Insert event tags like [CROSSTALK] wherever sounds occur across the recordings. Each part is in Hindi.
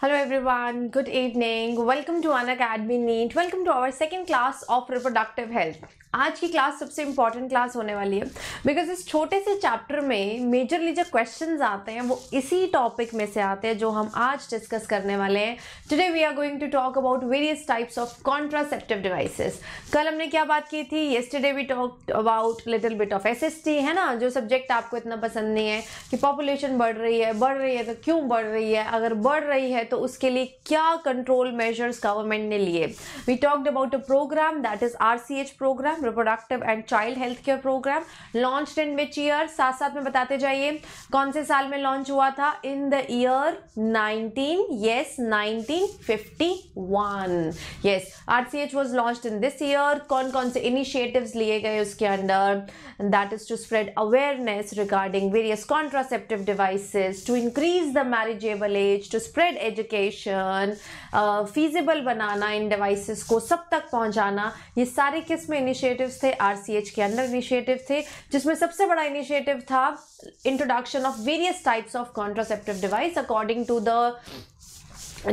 Hello everyone, good evening. Welcome to Unacademy Welcome to our second class of reproductive health. आज की क्लास सबसे इंपॉर्टेंट क्लास होने वाली है बिकॉज इस छोटे से चैप्टर में मेजरली जो क्वेश्चन आते हैं वो इसी टॉपिक में से आते हैं जो हम आज डिस्कस करने वाले हैं today we are going to talk about various types of contraceptive devices कल हमने क्या बात की थी yesterday we talk about little bit of S है ना जो सब्जेक्ट आपको इतना पसंद नहीं है कि पॉपुलेशन बढ़ रही है बढ़ रही है तो क्यों बढ़ रही है अगर बढ़ रही है तो उसके लिए क्या कंट्रोल मेजर्स गवर्नमेंट ने लिए we talked about a program that is R program reproductive and child health care program launch in which year साथ साथ में बताते जाइए कौन से साल में लॉन्च हुआ था in the year 19 yes 1951 yes RCH was launch in this year कौन कौन से इनिशिएटिव्स लिए गए उसके under that is to spread awareness regarding various contraceptive devices to increase the marriageable age to spread education feasible बनाना इन डिवाइसेस को सब तक पहुंचाना ये सारे किस में इनिशिएटिव इनिशिएटिव्स थे आरसीएच के अंदर इनिशिएटिव थे जिसमें सबसे बड़ा इनिशिएटिव था introduction of various types of contraceptive device according to the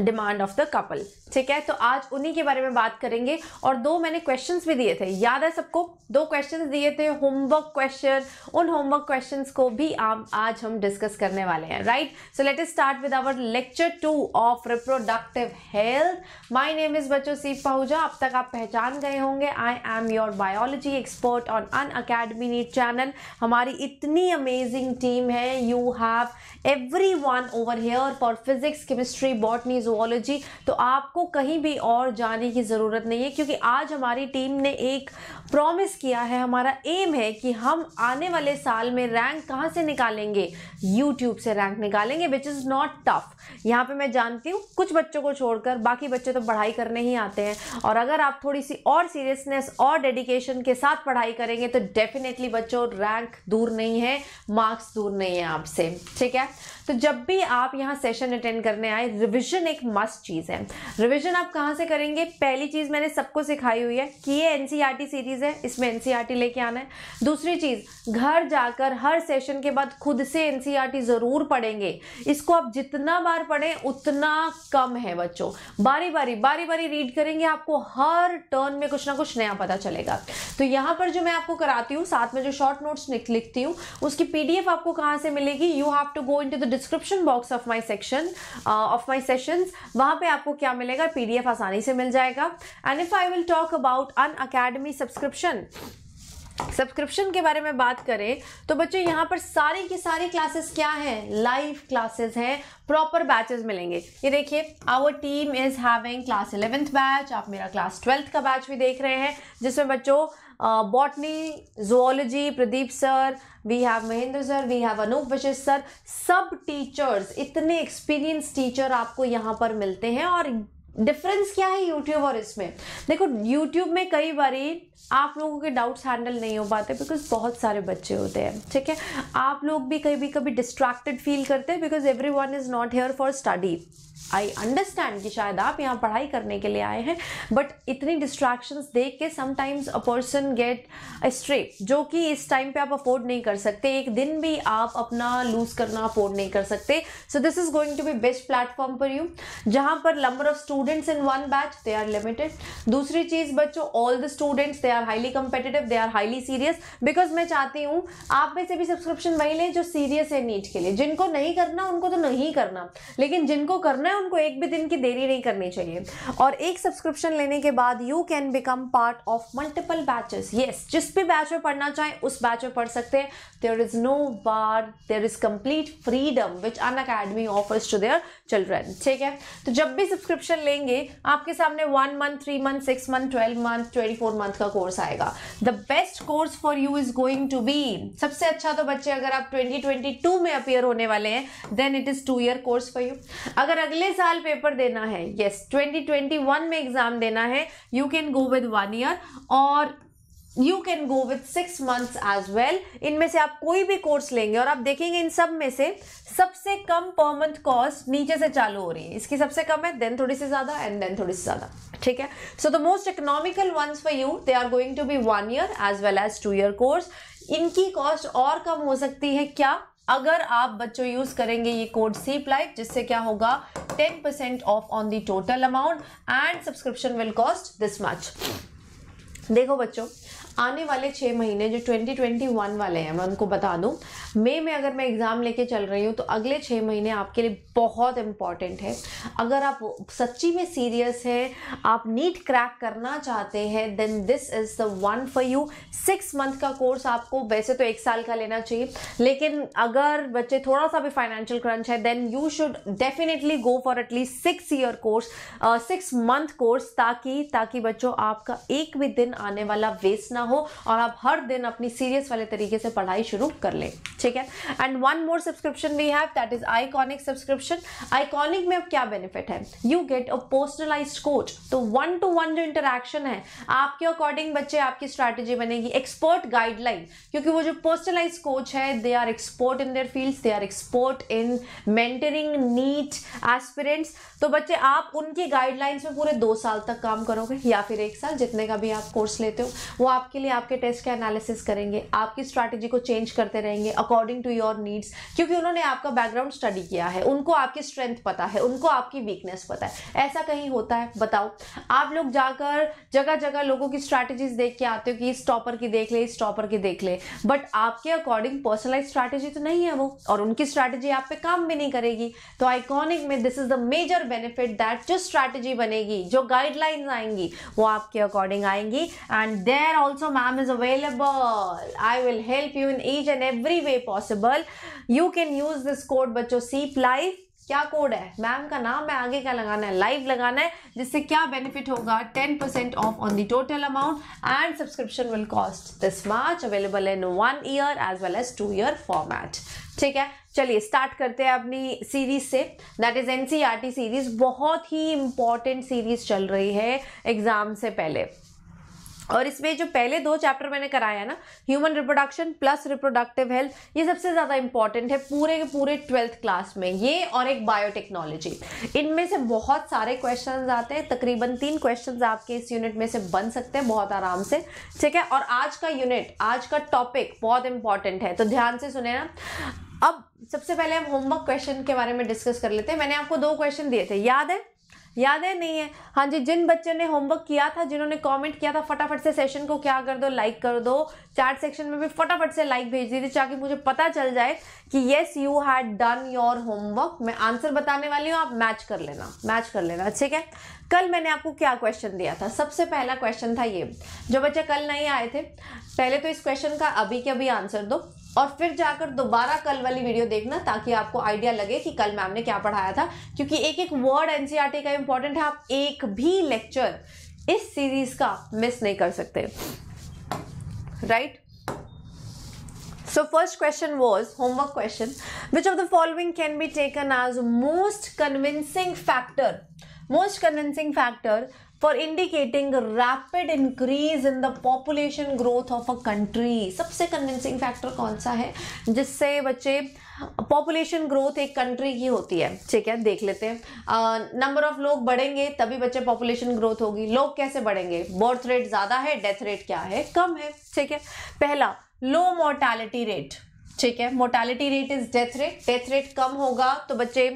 demand of the couple ठीक है तो आज उन्हीं के बारे में बात करेंगे और दो मैंने क्वेश्चन भी दिए थे याद है सबको दो क्वेश्चन दिए थे होमवर्क क्वेश्चन उन होमवर्क क्वेश्चन को भी आप आज हम डिस्कस करने वाले हैं right so let's start with our lecture two of reproductive health my name is बच्चो सी पहुजा अब तक आप पहचान गए होंगे I am your biology expert on Unacademy NEET channel हमारी इतनी अमेजिंग टीम है you have everyone over here for physics chemistry botany zoology तो आपको कहीं भी और जाने की ज़रूरत नहीं है क्योंकि आज हमारी टीम ने एक प्रॉमिस किया है हमारा एम है कि हम आने वाले साल में रैंक कहाँ से निकालेंगे यूट्यूब से रैंक निकालेंगे विच इज़ नॉट टफ यहाँ पे मैं जानती हूँ कुछ बच्चों को छोड़कर बाकी बच्चे तो पढ़ाई करने ही आते हैं और अगर आप थोड़ी सी और सीरियसनेस और डेडिकेशन के साथ पढ़ाई करेंगे तो डेफिनेटली बच्चों रैंक दूर नहीं है मार्क्स दूर नहीं है आपसे ठीक है तो जब भी आप यहाँ सेशन अटेंड करने आए रिविजन एक मस्ट चीज़ है रिविजन आप कहाँ से करेंगे पहली चीज़ मैंने सबको सिखाई हुई है कि ये एनसीईआरटी सीरीज़ e है इसमें एनसीईआरटी e लेके आना है दूसरी चीज़ घर जाकर हर सेशन के बाद खुद से एनसीईआरटी e ज़रूर पढ़ेंगे इसको आप जितना बार पढ़ें उतना कम है बच्चों बारी बारी बारी बारी रीड करेंगे आपको हर टर्न में कुछ ना कुछ नया पता चलेगा तो यहाँ पर जो मैं आपको कराती हूँ साथ में जो शॉर्ट नोट्स लिखती हूँ उसकी पी आपको कहाँ से मिलेगी you have to go into the description box of my section of my session वहाँ पर आपको क्या मिलेगा करेगा पीडीएफ आसानी से मिल जाएगा and if I will talk about Unacademy subscription subscription के बारे में बात करें तो बच्चों यहाँ पर सारी की सारी क्लासेस क्या हैं लाइव क्लासेस हैं प्रॉपर बैचेस मिलेंगे ये देखिए our team is having class eleventh batch आप मेरा क्लास ट्वेल्थ का बैच भी देख रहे हैं जिसमें बच्चों botany zoology Pradeep sir we have Mahendra sir we have Anoop Vishesh sir सब टीचर्स इतने एक्सपीरियंस टीचर आपको यहाँ पर मिलते हैं और डिफरेंस क्या है यूट्यूब और इसमें देखो यूट्यूब में कई बार आप लोगों के डाउट्स हैंडल नहीं हो पाते बिकॉज बहुत सारे बच्चे होते हैं ठीक है आप लोग भी कभी कभी डिस्ट्रैक्टेड फील करते हैं because everyone is not here for study I understand कि शायद आप यहाँ पढ़ाई करने के लिए आए हैं बट इतनी डिस्ट्रैक्शंस देख के sometimes a person get stray जो कि इस टाइम पे आप अफोर्ड नहीं कर सकते एक दिन भी आप अपना लूज करना अफोर्ड नहीं कर सकते so this is going to be best platform for you जहाँ पर number of students in one batch they are limited दूसरी चीज़ बच्चों all the students they are highly competitive they are highly serious because मैं चाहती हूँ आप में से भी सब्सक्रिप्शन वही लें जो सीरियस है नीट के लिए जिनको नहीं करना उनको तो नहीं करना लेकिन जिनको करना उनको एक भी दिन की देरी नहीं करनी चाहिए और एक सब्सक्रिप्शन लेने के बाद you can become part of multiple batches yes जिस भी बैच में पढ़ना चाहे उस बैच में पढ़ सकते हैं there is no bar there is complete freedom which Unacademy offers to their children ठीक है तो जब भी सब्सक्रिप्शन लेंगे आपके सामने one month three month six month twelve month twenty four month का कोर्स आएगा the best course for you is going to be सबसे अच्छा तो बच्चे अगर आप ट्वेंटी ट्वेंटी टू में अपियर होने वाले हैं then it is two year course for you अगर अगले अगले साल पेपर देना है यस yes, 2021 में एग्जाम देना है you can go with one year और you can go with six months as well इनमें से आप कोई भी कोर्स लेंगे और आप देखेंगे इन सब में से सबसे कम पर मंथ कॉस्ट नीचे से चालू हो रही है इसकी सबसे कम है देन थोड़ी सी ज़्यादा एंड देन थोड़ी सी ज़्यादा ठीक है so the most economical ones for you they are going to be one year as well as two year course इनकी कॉस्ट और कम हो सकती है क्या अगर आप बच्चों यूज करेंगे ये कोड सी प्लाइक जिससे क्या होगा 10% percent off on the total amount and subscription will cost this much देखो बच्चों आने वाले छः महीने जो 2021 वाले हैं मैं उनको बता दूं मई में अगर मैं एग्ज़ाम लेके चल रही हूँ तो अगले छः महीने आपके लिए बहुत इंपॉर्टेंट है अगर आप सच्ची में सीरियस हैं आप नीट क्रैक करना चाहते हैं then this is the one for you six month का कोर्स आपको वैसे तो एक साल का लेना चाहिए लेकिन अगर बच्चे थोड़ा सा भी फाइनेंशियल क्रंच है then you should definitely go for at least six year course six month course ताकि ताकि बच्चों आपका एक भी दिन आने वाला वेस्ट ना ना हो और आप हर दिन अपनी सीरियस वाले तरीके से पढ़ाई शुरू कर लें ठीक है and one more subscription we have that is iconic subscription iconic में अब क्या बेनिफिट है you get a personalise coach तो वन टू वन जो इंटरेक्शन है आपके अकॉर्डिंग बच्चे आपकी स्ट्रैटेजी बनेगी एक्सपर्ट गाइडलाइन क्योंकि वो जो पर्सनलाइज कोच है they are expert in their fields they are expert in mentoring NEET aspirants तो बच्चे आप उनकी गाइडलाइंस में पूरे दो साल तक काम करोगे या फिर एक साल जितने का भी आप कोर्स लेते हो वो आपके आपके लिए आपके टेस्ट के एनालिसिस करेंगे आपकी स्ट्रैटेजी को चेंज करते रहेंगे अकॉर्डिंग टू योर नीड्स क्योंकि उन्होंने आपका बैकग्राउंड स्टडी किया है उनको आपकी स्ट्रेंथ पता है उनको आपकी वीकनेस पता है ऐसा कहीं होता है बताओ आप लोग जाकर जगह जगह लोगों की स्ट्रैटेजीज देख के आते हो कि इस टॉपर की देख ले इस टॉपर की देख ले बट आपके अकॉर्डिंग पर्सनलाइज स्ट्रैटेजी तो नहीं है वो और उनकी स्ट्रैटेजी आप पे काम भी नहीं करेगी तो आइकॉनिक में this is the major benefit that जो स्ट्रैटेजी बनेगी जो गाइडलाइंस आएंगी वो आपके अकॉर्डिंग आएंगी and there also also ma'am is available. I will help you in each and every way possible. You can use this code बच्चों सीप लाइफ क्या कोड है मैम का नाम है आगे क्या लगाना है लाइव लगाना है जिससे क्या बेनिफिट होगा ten percent off on the total amount and subscription will cost this much available in one year as well as two year format ठीक है चलिए स्टार्ट करते हैं अपनी series say that is an series बहुत ही इंपॉर्टेंट सीरीज चल रही है एग्जाम से पहले और इसमें जो पहले दो चैप्टर मैंने कराया ना human reproduction plus reproductive health ये सबसे ज़्यादा इंपॉर्टेंट है पूरे के पूरे ट्वेल्थ क्लास में ये और एक बायोटेक्नोलॉजी इनमें से बहुत सारे क्वेश्चन आते हैं तकरीबन तीन क्वेश्चन आपके इस यूनिट में से बन सकते हैं बहुत आराम से ठीक है और आज का यूनिट आज का टॉपिक बहुत इंपॉर्टेंट है तो ध्यान से सुने ना अब सबसे पहले हम होमवर्क क्वेश्चन के बारे में डिस्कस कर लेते हैं मैंने आपको दो क्वेश्चन दिए थे याद है यादें नहीं है हाँ जी जिन बच्चों ने होमवर्क किया था जिन्होंने कमेंट किया था फटाफट से सेशन को क्या कर दो लाइक कर दो चैट सेक्शन में भी फटाफट से लाइक भेज दीजिए ताकि मुझे पता चल जाए कि yes you had done your homework मैं आंसर बताने वाली हूँ आप मैच कर लेना मैच कर लेना ठीक है कल मैंने आपको क्या क्वेश्चन दिया था सबसे पहला क्वेश्चन था ये जो बच्चे कल नहीं आए थे पहले तो इस क्वेश्चन का अभी के अभी आंसर दो और फिर जाकर दोबारा कल वाली वीडियो देखना ताकि आपको आइडिया लगे कि कल मैम ने क्या पढ़ाया था क्योंकि एक एक वर्ड एनसीईआरटी e का इंपॉर्टेंट है आप एक भी लेक्चर इस सीरीज का मिस नहीं कर सकते right so first question was homework question which of the following can be taken as most convincing factor most convincing factor for indicating rapid increase in the population growth of a country सबसे कन्विंसिंग फैक्टर कौन सा है जिससे बच्चे पॉपुलेशन ग्रोथ एक कंट्री की होती है ठीक है देख लेते हैं नंबर ऑफ लोग बढ़ेंगे तभी बच्चे पॉपुलेशन ग्रोथ होगी लोग कैसे बढ़ेंगे बर्थ रेट ज़्यादा है डेथ रेट क्या है कम है ठीक है पहला लो मोर्टैलिटी रेट ठीक है mortality rate is death rate death rate कम होगा तो बच्चे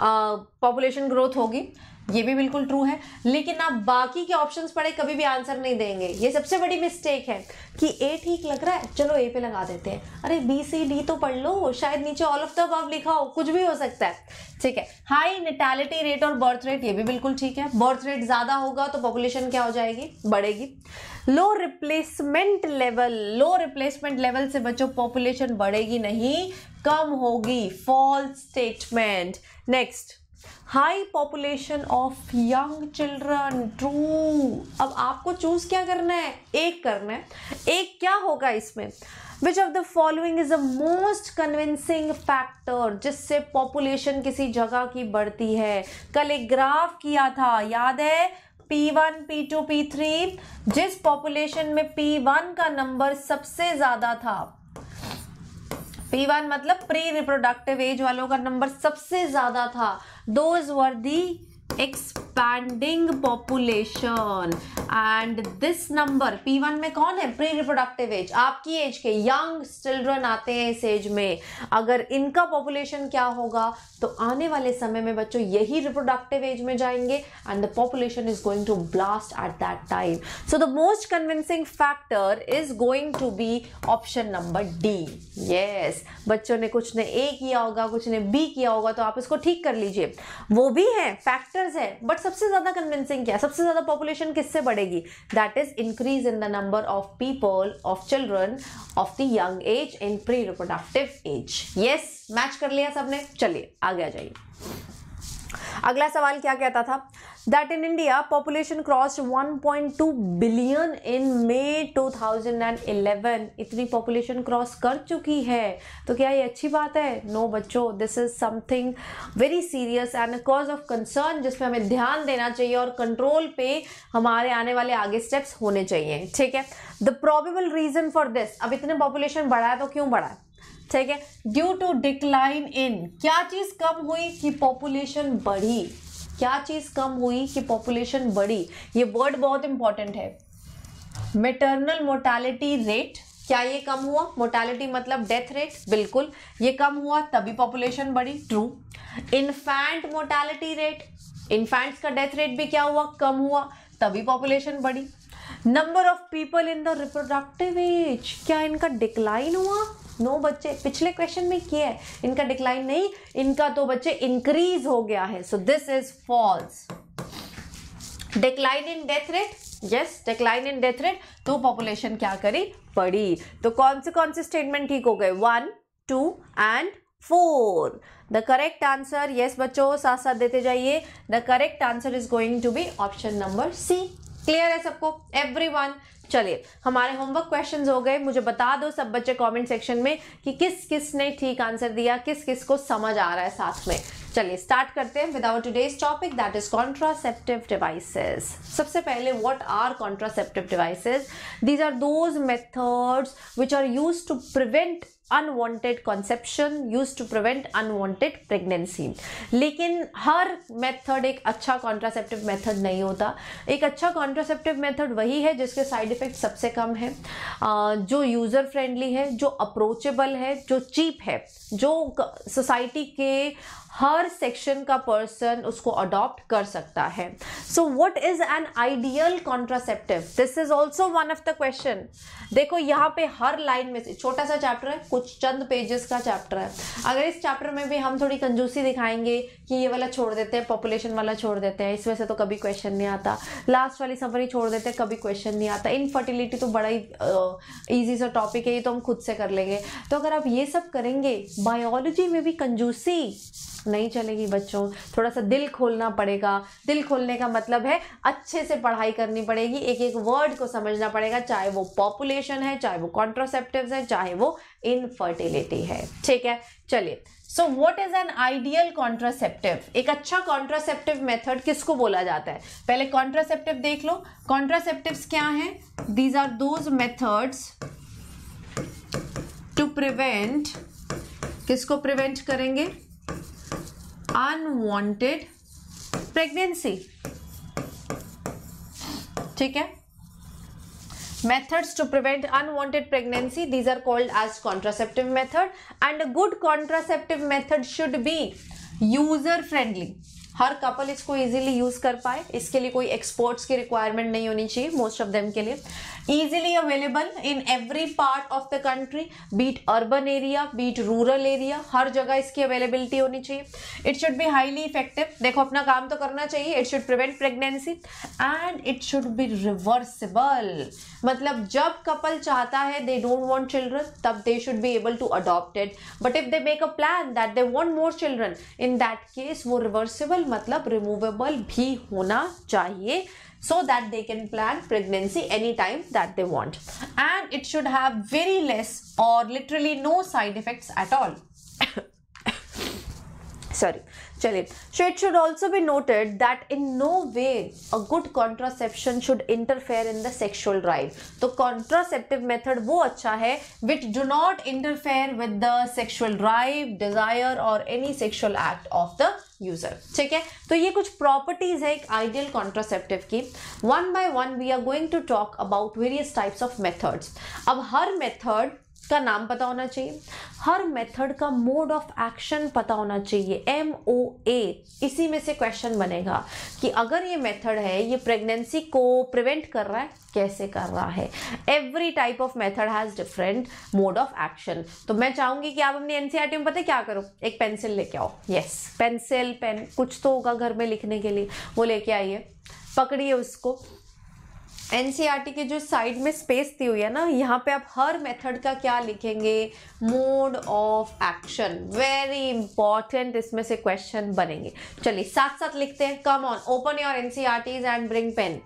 पॉपुलेशन ग्रोथ होगी ये भी बिल्कुल ट्रू है लेकिन आप बाकी के ऑप्शंस पढ़े कभी भी आंसर नहीं देंगे ये सबसे बड़ी मिस्टेक है कि ए ठीक लग रहा है चलो ए पे लगा देते हैं अरे बी सी डी तो पढ़ लो शायद नीचे ऑल ऑफ द अब लिखा हो कुछ भी हो सकता है ठीक है हाई नेटैलिटी रेट और बर्थ रेट ये भी बिल्कुल ठीक है बर्थ रेट ज़्यादा होगा तो पॉपुलेशन क्या हो जाएगी बढ़ेगी low replacement level low replacement level से बच्चों पॉपुलेशन बढ़ेगी नहीं कम होगी false statement next high population of young children true अब आपको चूज क्या करना है एक करना है एक क्या होगा इसमें which of the following is the most convincing factor जिससे पॉपुलेशन किसी जगह की बढ़ती है कल एक ग्राफ किया था याद है P one P two P three जिस पॉपुलेशन में पी वन का नंबर सबसे ज़्यादा था पी वन मतलब प्री रिप्रोडक्टिव एज वालों का नंबर सबसे ज्यादा था those were the expanding population and this number P one में कौन है प्री रिप्रोडक्टिव एज आपकी एज के यंग चिल्ड्रन आते हैं इस एज में अगर इनका पॉपुलेशन क्या होगा तो आने वाले समय में बच्चों यही रिप्रोडक्टिव एज में जाएंगे and the population is going to blast at that time so the most convincing factor is going to be option number D yes बच्चों ने कुछ ने ए किया होगा कुछ ने बी किया होगा तो आप इसको ठीक कर लीजिए वो भी है फैक्ट फैक्टर्स है बट सबसे ज्यादा कन्विंसिंग क्या सबसे ज्यादा पॉपुलेशन किससे बढ़ेगी that is increase in the number of people of children of the young age in pre reproductive age yes match कर लिया सबने चलिए आगे आ जाइए अगला सवाल क्या कहता था that in India population crossed 1.2 billion in May 2011 इतनी पॉपुलेशन क्रॉस कर चुकी है तो क्या ये अच्छी बात है नो no, बच्चों this is something very serious and cause of concern जिसमें हमें ध्यान देना चाहिए और कंट्रोल पे हमारे आने वाले आगे स्टेप्स होने चाहिए ठीक है the probable reason for this अब इतने पॉपुलेशन बढ़ा है तो क्यों बढ़ा है ठीक है ड्यू टू डिक्लाइन इन क्या चीज़ कम हुई कि पॉपुलेशन बढ़ी क्या चीज़ कम हुई कि पॉपुलेशन बढ़ी ये वर्ड बहुत इंपॉर्टेंट है मेटर्नल मोर्टैलिटी रेट क्या ये कम हुआ मोर्टेलिटी मतलब डेथ रेट बिल्कुल ये कम हुआ तभी पॉपुलेशन बढ़ी true infant mortality rate infants का डेथ रेट भी क्या हुआ कम हुआ तभी पॉपुलेशन बढ़ी number of people in the reproductive age क्या इनका डिक्लाइन हुआ नौ बच्चे पिछले क्वेश्चन में किए है इनका डिक्लाइन नहीं इनका तो बच्चे इंक्रीज हो गया है so this is false decline in death rate yes decline in death rate तो पॉपुलेशन क्या करी पड़ी तो कौन से कौन से स्टेटमेंट ठीक हो गए one two and four the correct answer yes बच्चों साथ साथ देते जाइए the correct answer is going to be option number C clear है सबको एवरी वन चलिए हमारे होमवर्क क्वेश्चंस हो गए मुझे बता दो सब बच्चे कमेंट सेक्शन में कि किस किस ने ठीक आंसर दिया किस किस को समझ आ रहा है साथ में चलिए स्टार्ट करते हैं without our topic that is contraceptive devices सबसे पहले what are contraceptive devices these are those methods which are use to prevent unwanted conception use to prevent unwanted pregnancy लेकिन हर मेथड एक अच्छा कॉन्ट्रासेप्टिव मेथड नहीं होता एक अच्छा कॉन्ट्रासेप्टिव मेथड वही है जिसके साइड इफेक्ट सबसे कम है जो यूज़र फ्रेंडली है जो अप्रोचेबल है जो चीप है जो सोसाइटी के हर सेक्शन का पर्सन उसको अडॉप्ट कर सकता है so what is an ideal contraceptive this is also one of the question देखो यहाँ पे हर लाइन में से छोटा सा चैप्टर है कुछ चंद पेजेस का चैप्टर है अगर इस चैप्टर में भी हम थोड़ी कंजूसी दिखाएंगे कि ये वाला छोड़ देते हैं पॉपुलेशन वाला छोड़ देते हैं इसमें से तो कभी क्वेश्चन नहीं आता लास्ट वाली सफरी छोड़ देते हैं कभी क्वेश्चन नहीं आता इनफर्टिलिटी तो बड़ा ही ईजी सा टॉपिक है ये तो हम खुद से कर लेंगे तो अगर आप ये सब करेंगे बायोलॉजी में भी कंजूसी नहीं चलेगी बच्चों थोड़ा सा दिल खोलना पड़ेगा दिल खोलने का मतलब है अच्छे से पढ़ाई करनी पड़ेगी एक एक वर्ड को समझना पड़ेगा चाहे वो पॉपुलेशन है चाहे वो कॉन्ट्रासेप्टिव है चाहे वो इनफर्टिलिटी है ठीक है चलिए so what is an ideal contraceptive एक अच्छा कॉन्ट्रासेप्टिव मेथड किसको बोला जाता है पहले कॉन्ट्रासेप्टिव देख लो कॉन्ट्रासेप्टिव क्या है these are those methods to prevent किसको प्रिवेंट करेंगे अनवांटेड प्रेगनेंसी ठीक है methods to prevent unwanted pregnancy these are called as contraceptive method and a good contraceptive method should be user friendly हर कपल इसको इजीली यूज कर पाए इसके लिए कोई एक्सपोर्ट्स की रिक्वायरमेंट नहीं होनी चाहिए मोस्ट ऑफ देम के लिए easily available in every part of the country be it urban area be it rural area हर जगह इसकी अवेलेबिलिटी होनी चाहिए it should be highly effective देखो अपना काम तो करना चाहिए it should prevent pregnancy and it should be reversible मतलब जब कपल चाहता है दे डोंट वांट चिल्ड्रन तब they should be able to adopt it but if they make a plan that they want more children in that case वो रिवर्सिबल मतलब रिमूवेबल भी होना चाहिए so that they can plan pregnancy anytime that they want. And it should have very less or literally no side effects at all. [COUGHS] Sorry. Chale. So it should also be noted that in no way a good contraception should interfere in the sexual drive. तो contraceptive method वो अच्छा है which do not interfere with the sexual drive, desire or any sexual act of the user ठीक है तो ये कुछ प्रॉपर्टीज है एक आइडियल कॉन्ट्रासेप्टिव की one by one we are going to talk about various types of methods अब हर मेथड का नाम पता होना चाहिए हर मेथड का मोड ऑफ एक्शन पता होना चाहिए एम ओ ए इसी में से क्वेश्चन बनेगा कि अगर ये मेथड है ये प्रेगनेंसी को प्रिवेंट कर रहा है कैसे कर रहा है every type of method has different mode of action तो मैं चाहूंगी कि आप अपनी एनसीआरटी e में पता है क्या करो एक पेंसिल लेके आओ यस पेंसिल पेन कुछ तो होगा घर में लिखने के लिए वो लेके आइए पकड़िए उसको टी के जो साइड में स्पेस दी हुई है ना यहाँ पे आप हर मेथड का क्या लिखेंगे mode of action very important इसमें से क्वेश्चन बनेंगे चलिए साथ साथ लिखते हैं come on open your NCR and bring pen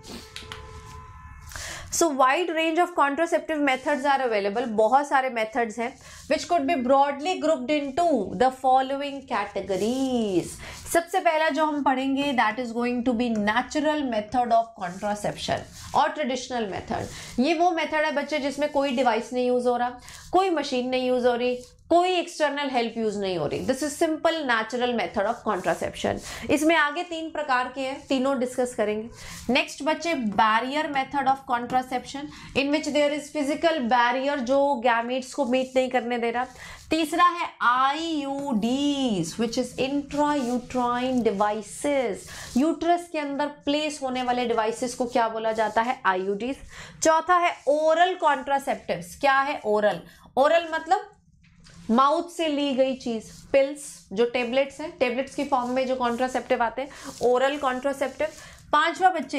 so wide range of contraceptive methods are available बहुत सारे मेथड्स हैं which could be broadly grouped into the following categories सबसे पहला जो हम पढ़ेंगे that is going to be natural method of contraception और ट्रेडिशनल मेथड ये वो मेथड है बच्चे जिसमें कोई डिवाइस नहीं यूज हो रहा कोई मशीन नहीं यूज हो रही कोई एक्सटर्नल हेल्प यूज नहीं हो रही this is simple natural method of contraception इसमें आगे तीन प्रकार के हैं तीनों डिस्कस करेंगे नेक्स्ट बच्चे barrier method of contraception in which there is physical barrier जो गैमेट्स को मीट नहीं करने दे रहा तीसरा है I IUDs which is intra uterine devices uterus के अंदर प्लेस होने वाले डिवाइसेस को क्या बोला जाता है आई आईयूडीज चौथा है ओरल कॉन्ट्रासेप्टिव क्या है ओरल ओरल मतलब माउथ से ली गई चीज पिल्स जो टेबलेट्स हैं टेबलेट्स की फॉर्म में जो कॉन्ट्रासेप्टिव आते हैं ओरल कॉन्ट्रासेप्टिव पांचवा बच्चे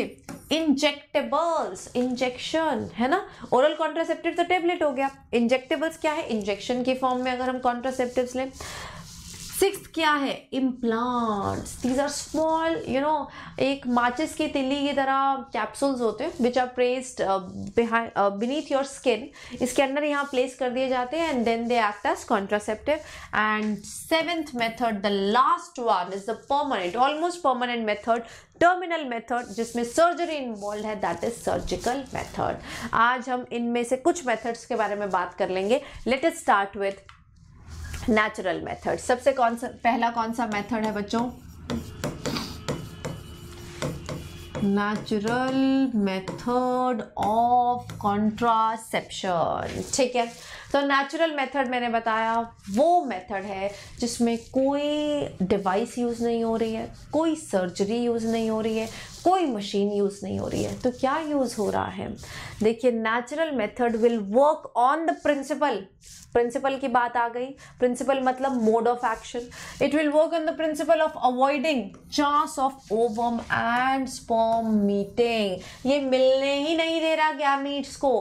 इंजेक्टेबल्स इंजेक्शन है ना ओरल कॉन्ट्रासेप्टिव तो टेबलेट हो गया इंजेक्टेबल्स क्या है इंजेक्शन की फॉर्म में अगर हम कॉन्ट्रासेप्टिव लें सिक्स क्या है implants these are small you know एक माचिस की तिल्ली की तरह कैप्सूल्स होते हैं which are placed beneath your skin इसके अंदर यहाँ प्लेस कर दिए जाते हैं and then they act as contraceptive and seventh method the last one is the permanent almost permanent method terminal method जिसमें सर्जरी इन्वॉल्व है दैट इज सर्जिकल मेथड आज हम इनमें से कुछ मेथड्स के बारे में बात कर लेंगे let is start with natural method सबसे कौन सा पहला कौन सा मेथड है बच्चों नेचुरल मेथड ऑफ कॉन्ट्रासेप्शन ठीक है तो नेचुरल मेथड मैंने बताया वो मेथड है जिसमें कोई डिवाइस यूज़ नहीं हो रही है कोई सर्जरी यूज़ नहीं हो रही है कोई मशीन यूज़ नहीं हो रही है तो क्या यूज़ हो रहा है देखिए natural method will work on the principle principle की बात आ गई प्रिंसिपल मतलब mode of action it will work on the principle of avoiding chance of ovum and sperm meeting ये मिलने ही नहीं दे रहा गैमीट्स को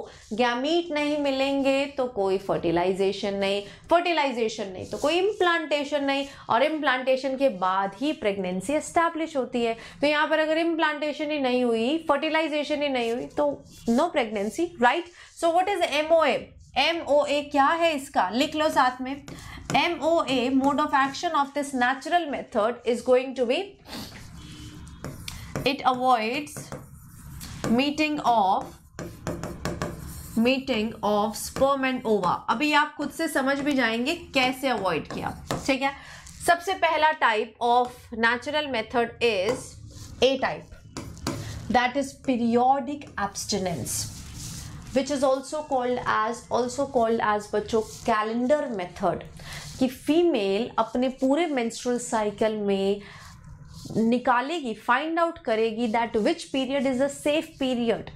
गैमीट नहीं मिलेंगे तो कोई फर्टिलाइजेशन नहीं फर्टिलाइजेशन नहीं तो कोई इम्प्लांटेशन नहीं और इम्प्लांटेशन के बाद ही प्रेगनेंसी एस्टैब्लिश होती है तो यहाँ पर अगर इम्प्लांटेशन ही नहीं हुई फर्टिलाइजेशन ही नहीं हुई तो no pregnancy right so what is M O M M O A क्या है इसका लिख लो साथ में M O A mode of action of this natural method is going to be it avoids meeting of meeting of sperm and ova अभी आप खुद से समझ भी जाएंगे कैसे अवॉइड किया ठीक है सबसे पहला type of natural method is a type that is periodic abstinence which is also called as also called as बच्चों कैलेंडर मेथड कि फीमेल अपने पूरे मेंस्ट्रुअल साइकिल में निकालेगी फाइंड आउट करेगी that which period is a safe period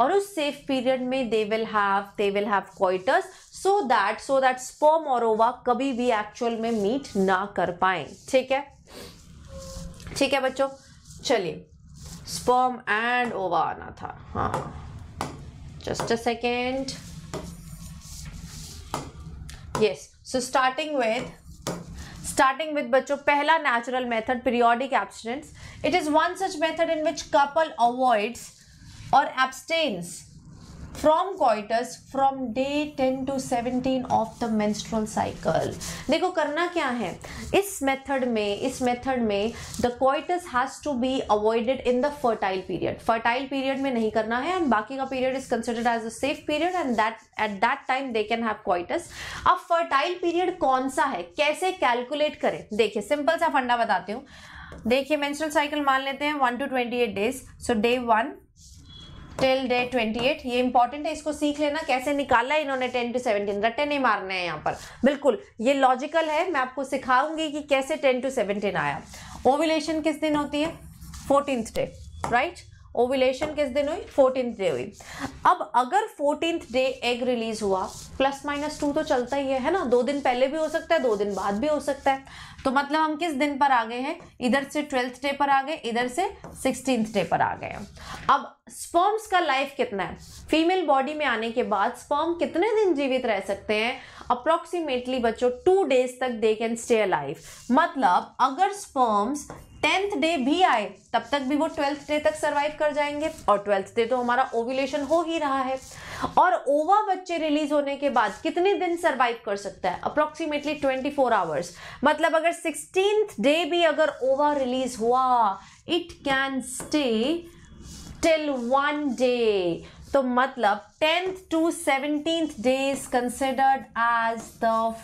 और उस सेफ पीरियड में they will have they will have coitus so that so that sperm और ओवा कभी भी एक्चुअल में मीट ना कर पाए ठीक है ठीक है बच्चों चलिए स्पर्म एंड ओवा आना था हाँ just a second yes so starting with starting with बच्चों पहला natural method periodic abstinence it is one such method in which couple avoids or abstains from coitus from day ten to seventeen of the menstrual cycle देखो करना क्या है इस मेथड में इस मेथड में the coitus has to be avoided in the fertile period fertile period में नहीं करना है एंड बाकी का period is considered as a safe period and that at that time they can have coitus अब फर्टाइल पीरियड कौन सा है कैसे कैलकुलेट करें देखिए सिंपल सा फंडा बताती हूँ देखिए मेंस्ट्रुअल साइकिल मान लेते हैं one two twenty eight days so day one till day 28 ये इंपॉर्टेंट है इसको सीख लेना कैसे निकाला है इन्होंने 10 टू 17 रट्टे नहीं मारने हैं यहाँ पर बिल्कुल ये लॉजिकल है मैं आपको सिखाऊंगी कि कैसे 10 टू 17 आया ओविलेशन किस दिन होती है फोर्टीन डे राइट ओविलेशन किस दिन हुई फोर्टीन डे हुई अब अगर फोर्टीन डे एग रिलीज हुआ प्लस माइनस टू तो चलता ही है है ना दो दिन पहले भी हो सकता है दो दिन बाद भी हो सकता है तो मतलब हम किस दिन पर आ गए हैं इधर से ट्वेल्थ डे पर आ गए इधर से सिक्सटीन डे पर आ गए हैं अब स्पर्म्स का लाइफ कितना है फीमेल बॉडी में आने के बाद स्पर्म कितने दिन जीवित रह सकते हैं अप्रोक्सीमेटली बच्चों टू डेज तक they can stay a life मतलब अगर स्पर्म्स टेंथ डे भी आए तब तक भी वो ट्वेल्थ डे तक सर्वाइव कर जाएंगे और ट्वेल्थ डे तो हमारा ओविलेशन हो ही रहा है और ओवा बच्चे रिलीज होने के बाद कितने दिन सर्वाइव कर सकता है अप्रोक्सीमेटली 24 आवर्स मतलब अगर सिक्सटीन डे भी अगर ओवा रिलीज हुआ it can stay till one day तो मतलब tenth to seventeen day is considered as the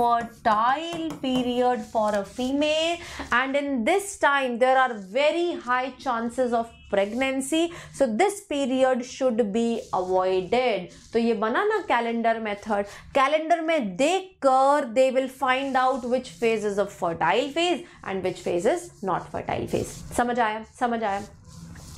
fertile period for a female and in this time there are very high chances of pregnancy so this period should be avoided तो ये बना ना कैलेंडर मेथड कैलेंडर में देख कर they will find out which phase is a fertile phase and which phase is not fertile phase समझ आया समझ आया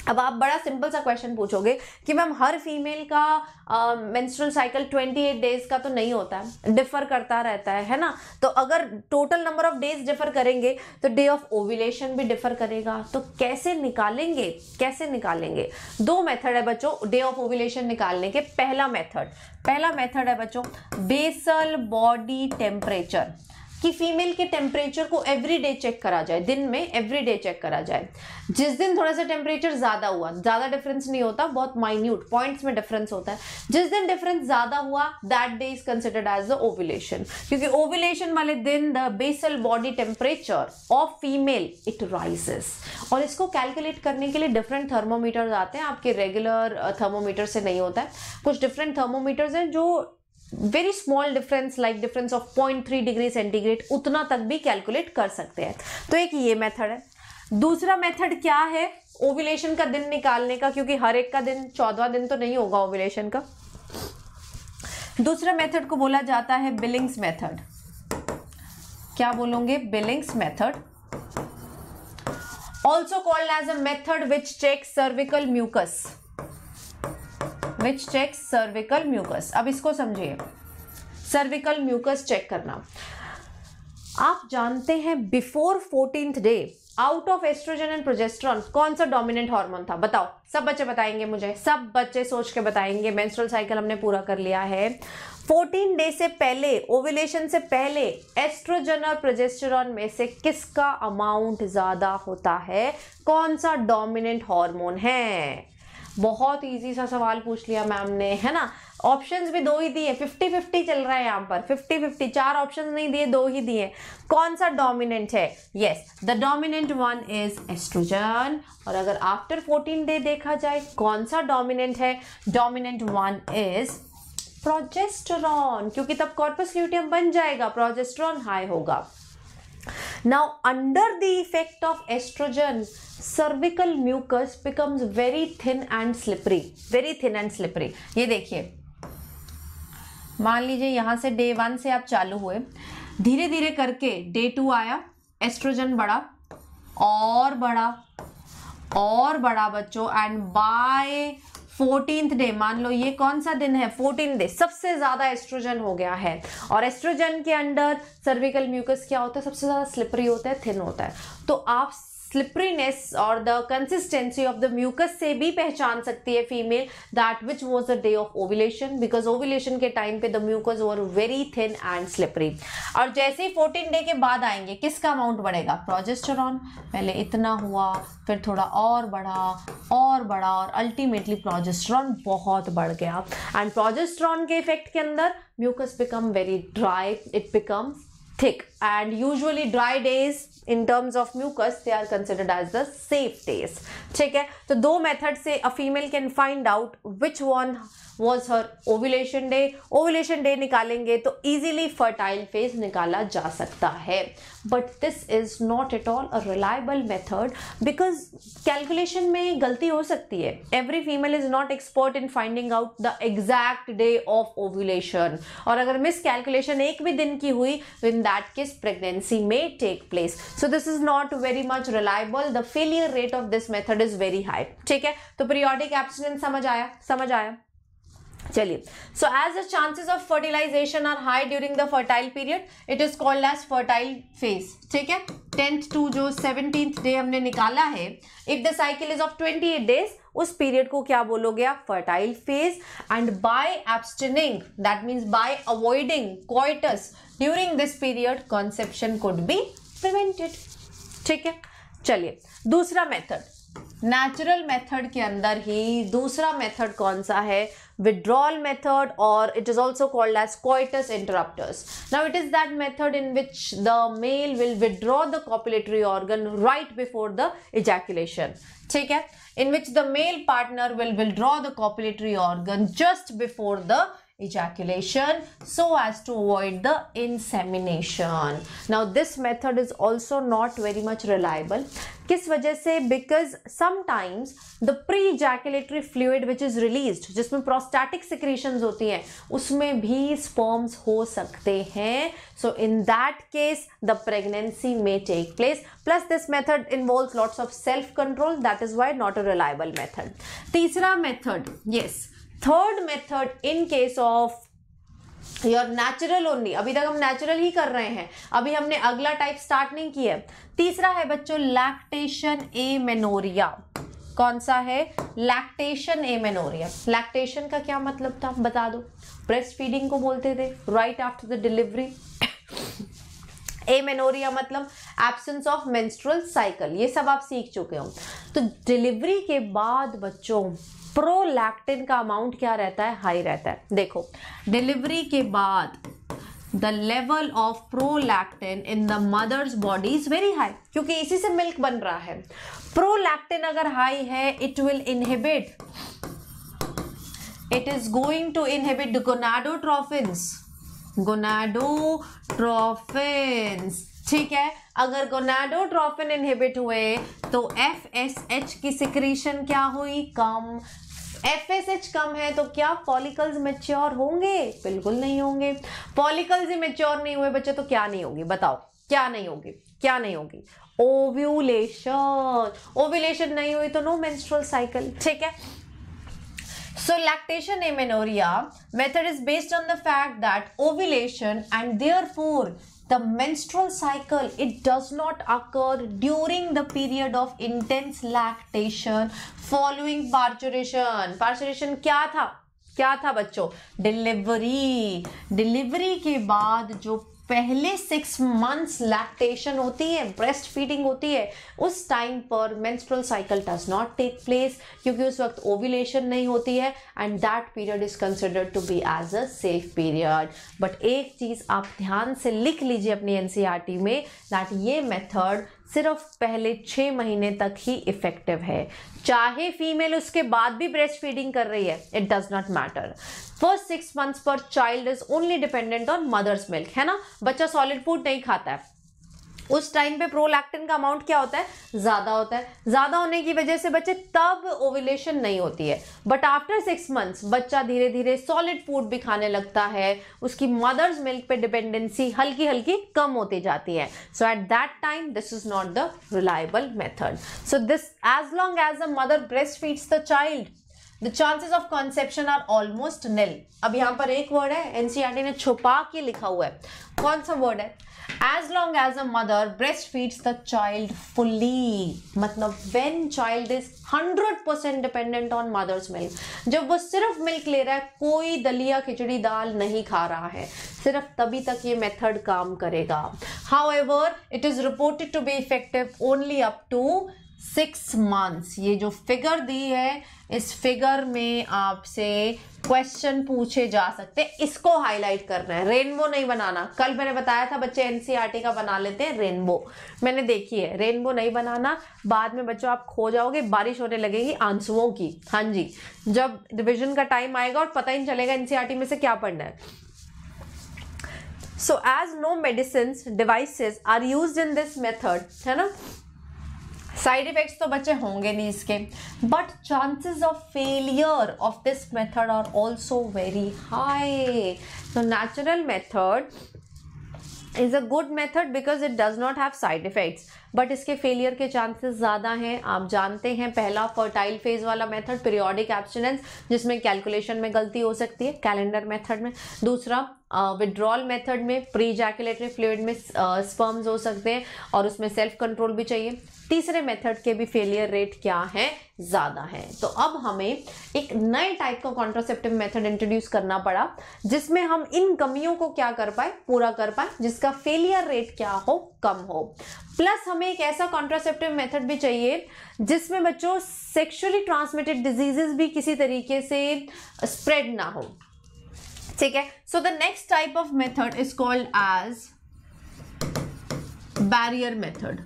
अब आप बड़ा सिंपल सा क्वेश्चन पूछोगे कि मैम हर फीमेल का मेंस्ट्रुअल साइकिल 28 डेज का तो नहीं होता है डिफर करता रहता है है ना तो अगर total number of days differ करेंगे तो डे ऑफ ओविलेशन भी डिफर करेगा तो कैसे निकालेंगे कैसे निकालेंगे दो मेथड है बच्चों डे ऑफ ओविलेशन निकालने के पहला मेथड पहला मेथड है बच्चों बेसल बॉडी टेम्परेचर कि फीमेल के टेम्परेचर को एवरी डे चेक करा जाए दिन में एवरी डे चेक करा जाए जिस दिन थोड़ा सा टेम्परेचर ज़्यादा हुआ ज़्यादा डिफरेंस नहीं होता बहुत माइन्यूट पॉइंट्स में डिफरेंस होता है जिस दिन डिफरेंस ज़्यादा हुआ that day is considered as the ovulation क्योंकि ओविलेशन वाले दिन the basal body temperature of female it rises और इसको कैलकुलेट करने के लिए डिफरेंट थर्मोमीटर्स आते हैं आपके रेगुलर थर्मोमीटर uh, से नहीं होता है कुछ डिफरेंट थर्मोमीटर्स हैं जो very small difference like difference of point three degree centigrade उतना तक भी कैलकुलेट कर सकते हैं तो एक ये मेथड है दूसरा मेथड क्या है ओविलेशन का दिन निकालने का क्योंकि हर एक का दिन चौदवा दिन तो नहीं होगा ओविलेशन का दूसरा मेथड को बोला जाता है बिलिंग्स मेथड क्या बोलोगे Billings method also called as a method which check cervical mucus which check cervical mucus अब इसको समझिए सर्विकल म्यूकस चेक करना आप जानते हैं before fourteenth day out of estrogen and progesterone कौन सा डोमिनेंट हार्मोन था बताओ सब बच्चे बताएंगे मुझे सब बच्चे सोच के बताएंगे मेंस्ट्रुअल साइकिल हमने पूरा कर लिया है 14 डे से पहले ओविलेशन से पहले एस्ट्रोजन और प्रोजेस्टेरॉन में से किसका अमाउंट ज़्यादा होता है कौन सा डोमिनेंट हार्मोन है बहुत ईजी सा सवाल पूछ लिया मैम ने है ना ऑप्शंस भी दो ही दिए फिफ्टी फिफ्टी चल रहा है यहाँ पर फिफ्टी फिफ्टी चार ऑप्शंस नहीं दिए दो ही दिए कौन सा डोमिनेंट है yes the dominant one is estrogen और अगर आफ्टर फोर्टीन डे देखा जाए कौन सा डोमिनेंट है डोमिनेंट वन इज प्रोजेस्टरॉन क्योंकि तब कॉर्पस ल्यूटियम बन जाएगा प्रोजेस्ट्रॉन हाई होगा Now, under the effect of estrogen, cervical mucus becomes very thin and slippery. Very thin and slippery. ये देखिए मान लीजिए यहाँ से डे वन से आप चालू हुए धीरे धीरे करके डे टू आया एस्ट्रोजन बढ़ा और बढ़ा और बढ़ा बच्चों एंड बाय फोर्टीन डे मान लो ये कौन सा दिन है फोर्टीन डे सबसे ज्यादा एस्ट्रोजन हो गया है और एस्ट्रोजन के अंडर सर्विकल म्यूकस क्या होता है सबसे ज्यादा स्लिपरी होता है थिन होता है तो आप स्लिपरीनेस और the consistency of the mucus से भी पहचान सकती है female that which was the day of ovulation because ovulation के टाइम पे the mucus were very thin and slippery और जैसे ही फोर्टीन डे के बाद आएंगे किसका अमाउंट बढ़ेगा प्रोजेस्टरॉन पहले इतना हुआ फिर थोड़ा और बढ़ा और बढ़ा और अल्टीमेटली प्रोजेस्ट्रॉन बहुत बढ़ गया एंड प्रोजेस्ट्रॉन के इफेक्ट के अंदर mucus become very dry it becomes thick and usually dry days in terms of mucus they are considered as the safe days Okay, so two methods say a female can find out which one. Was her ovulation day ovulation day निकालेंगे तो ईजिली फर्टाइल फेज निकाला जा सकता है but this is not at all a reliable method because calculation में गलती हो सकती है every female is not expert in finding out the exact day of ovulation और अगर मिस कैलकुलेशन एक भी दिन की हुई इन दैट केस प्रेगनेंसी में take place so this is not very much reliable the failure rate of this method is very high ठीक है तो पीरियोडिक एब्सटेंस समझ आया समझ आया चलिए so as the chances of fertilization are high during the fertile period it is called as fertile phase ठीक है टेंथ टू जो सेवनटीन डे हमने निकाला है if the cycle is of twenty eight days उस पीरियड को क्या बोलोगे आप fertile phase and by abstaining that means by avoiding coitus during this period conception could be prevented ठीक है चलिए दूसरा मेथड नेचुरल मेथड के अंदर ही दूसरा मेथड कौन सा है withdrawal method or it is also called as coitus interruptus. Now it is that method in which the male will withdraw the copulatory organ right before the ejaculation. Take है in which the male partner will withdraw the copulatory organ just before the ejaculation so as to avoid the insemination now this method is also not very much reliable kis wajah se because sometimes the pre ejaculatory fluid which is released jisme prostatic secretions hoti hain usme bhi sperms ho sakte hain so in that case the pregnancy may take place plus this method involves lots of self control that is why not a reliable method teesra method yes third method in case of your natural only अभी तक हम नेचुरल ही कर रहे हैं अभी हमने अगला टाइप स्टार्ट नहीं किया है तीसरा है बच्चों लैक्टेशन ए मेनोरिया कौन सा है लैक्टेशन ए मेनोरिया लैक्टेशन का क्या मतलब था बता दो ब्रेस्ट फीडिंग को बोलते थे right after the delivery amenorrhea मतलब एब्सेंस ऑफ मेंस्ट्रुअल साइकिल ये सब आप सीख चुके हो तो डिलीवरी के बाद बच्चों प्रोलैक्टिन का अमाउंट क्या रहता है हाई रहता है देखो डिलीवरी के बाद the level of prolactin in the mother's body is very high क्योंकि इसी से मिल्क बन रहा है प्रोलैक्टिन अगर हाई है it will inhibit it is going to inhibit the gonadotrophins gonadotrophins ठीक है अगर गोनाडोट्रोफिन इनहिबिट हुए तो एफ एस एच की सिक्रीशन क्या हुई कम एफ एस एच कम है तो क्या फॉलिकल्स मेच्योर होंगे बिल्कुल नहीं होंगे फॉलिकल्स ही मेच्योर नहीं हुए बच्चे तो क्या नहीं होगी बताओ क्या नहीं होगी क्या नहीं होगी ओव्यूलेशन ओव्यूलेशन नहीं हुई तो नो मेंस्ट्रुअल साइकिल ठीक है So lactation amenorrhea method is based on the fact that ovulation and therefore the menstrual cycle it does not occur during the period of intense lactation following parturition parturition kya tha क्या था बच्चों डिलीवरी डिलीवरी के बाद जो पहले सिक्स मंथ्स लैक्टेशन होती है ब्रेस्ट फीडिंग होती है उस टाइम पर menstrual cycle does not take place क्योंकि उस वक्त ओविलेशन नहीं होती है and that period is considered to be as a safe period but एक चीज़ आप ध्यान से लिख लीजिए अपनी एन e में दैट ये मेथड सिर्फ पहले छः महीने तक ही इफ़ेक्टिव है चाहे फीमेल उसके बाद भी ब्रेस्ट फीडिंग कर रही है it does not matter first six months पर child is only dependent on mother's milk है ना बच्चा सॉलिड फूड नहीं खाता है उस टाइम पे प्रोलैक्टिन का अमाउंट क्या होता है ज़्यादा होता है ज़्यादा होने की वजह से बच्चे तब ओविलेशन नहीं होती है बट आफ्टर सिक्स मंथ्स बच्चा धीरे धीरे सॉलिड फूड भी खाने लगता है उसकी मदर्स मिल्क पे डिपेंडेंसी हल्की हल्की कम होती जाती है so at that time this is not the reliable method so this as long as a mother breast feeds the child the chances of conception are almost nil अब यहाँ पर एक वर्ड है एनसीआर ने e छुपा के लिखा हुआ है कौन सा वर्ड है long as a mother breast feeds the child fully मतलब child is hundred percent dependent on mother's milk जब वो सिर्फ मिल्क ले रहा है कोई दलिया खिचड़ी दाल नहीं खा रहा है सिर्फ तभी तक ये मेथड काम करेगा however it is reported to be effective only up to six months ये जो फिगर दी है इस फिगर में आपसे क्वेश्चन पूछे जा सकते हैं इसको हाईलाइट करना है रेनबो नहीं बनाना कल मैंने बताया था बच्चे एनसीईआरटी e का बना लेते हैं रेनबो मैंने देखी है रेनबो नहीं बनाना बाद में बच्चों आप खो जाओगे बारिश होने लगेगी आंसुओं की हाँ जी जब रिविजन का टाइम आएगा और पता ही नहीं चलेगा एनसीईआरटी e में से क्या पढ़ना है so as no medicine devices are use in this method है ना साइड इफेक्ट्स तो बच्चे होंगे नहीं इसके but chances of failure of this method are also very high तो natural method is a good method because it does not have side effects but इसके फेलियर के चांसेस ज़्यादा हैं आप जानते हैं पहला फर्टाइल फेज वाला मेथड पीरियोडिक एब्सटिनेंस जिसमें कैलकुलेशन में गलती हो सकती है कैलेंडर मेथड में दूसरा विड्रॉल uh, मेथड में प्री जैकुलेटरी फ्लूड में स्पर्म्स uh, हो सकते हैं और उसमें सेल्फ कंट्रोल भी चाहिए तीसरे मेथड के भी फेलियर रेट क्या है ज़्यादा है तो अब हमें एक नए टाइप का कॉन्ट्रासेप्टिव मेथड इंट्रोड्यूस करना पड़ा जिसमें हम इन कमियों को क्या कर पाए पूरा कर पाए जिसका फेलियर रेट क्या हो कम हो प्लस हमें एक ऐसा कॉन्ट्रासेप्टिव मेथड भी चाहिए जिसमें बच्चों सेक्सुअली ट्रांसमिटेड डिजीजेस भी किसी तरीके से स्प्रेड ना हो ठीक है so the next type of method is called as barrier method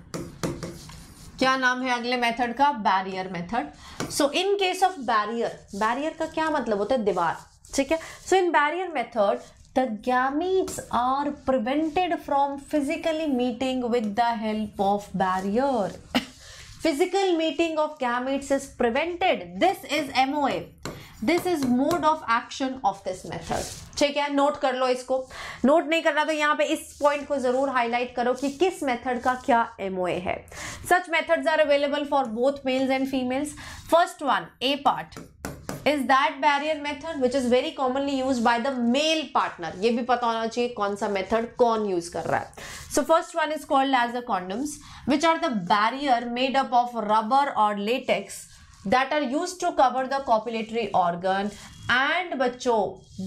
क्या नाम है अगले मेथड का barrier method so in case of barrier barrier का क्या मतलब होता है दीवार ठीक है so in barrier method the gametes are prevented from physically meeting with the help of barrier physical meeting of gametes is prevented this is MO this is mode of action of this method ठीक है नोट कर लो इसको नोट नहीं करना तो यहाँ पे इस पॉइंट को जरूर हाईलाइट करो कि किस मेथड का क्या एमओए है such methods are available for both males and females first one a part is that barrier method which is very commonly use by the male partner ये भी पता होना चाहिए कौन सा मेथड कौन यूज कर रहा है so first one is called as a condoms which are the barrier made up of rubber और latex that are use to cover the copulatory organ and बच्चो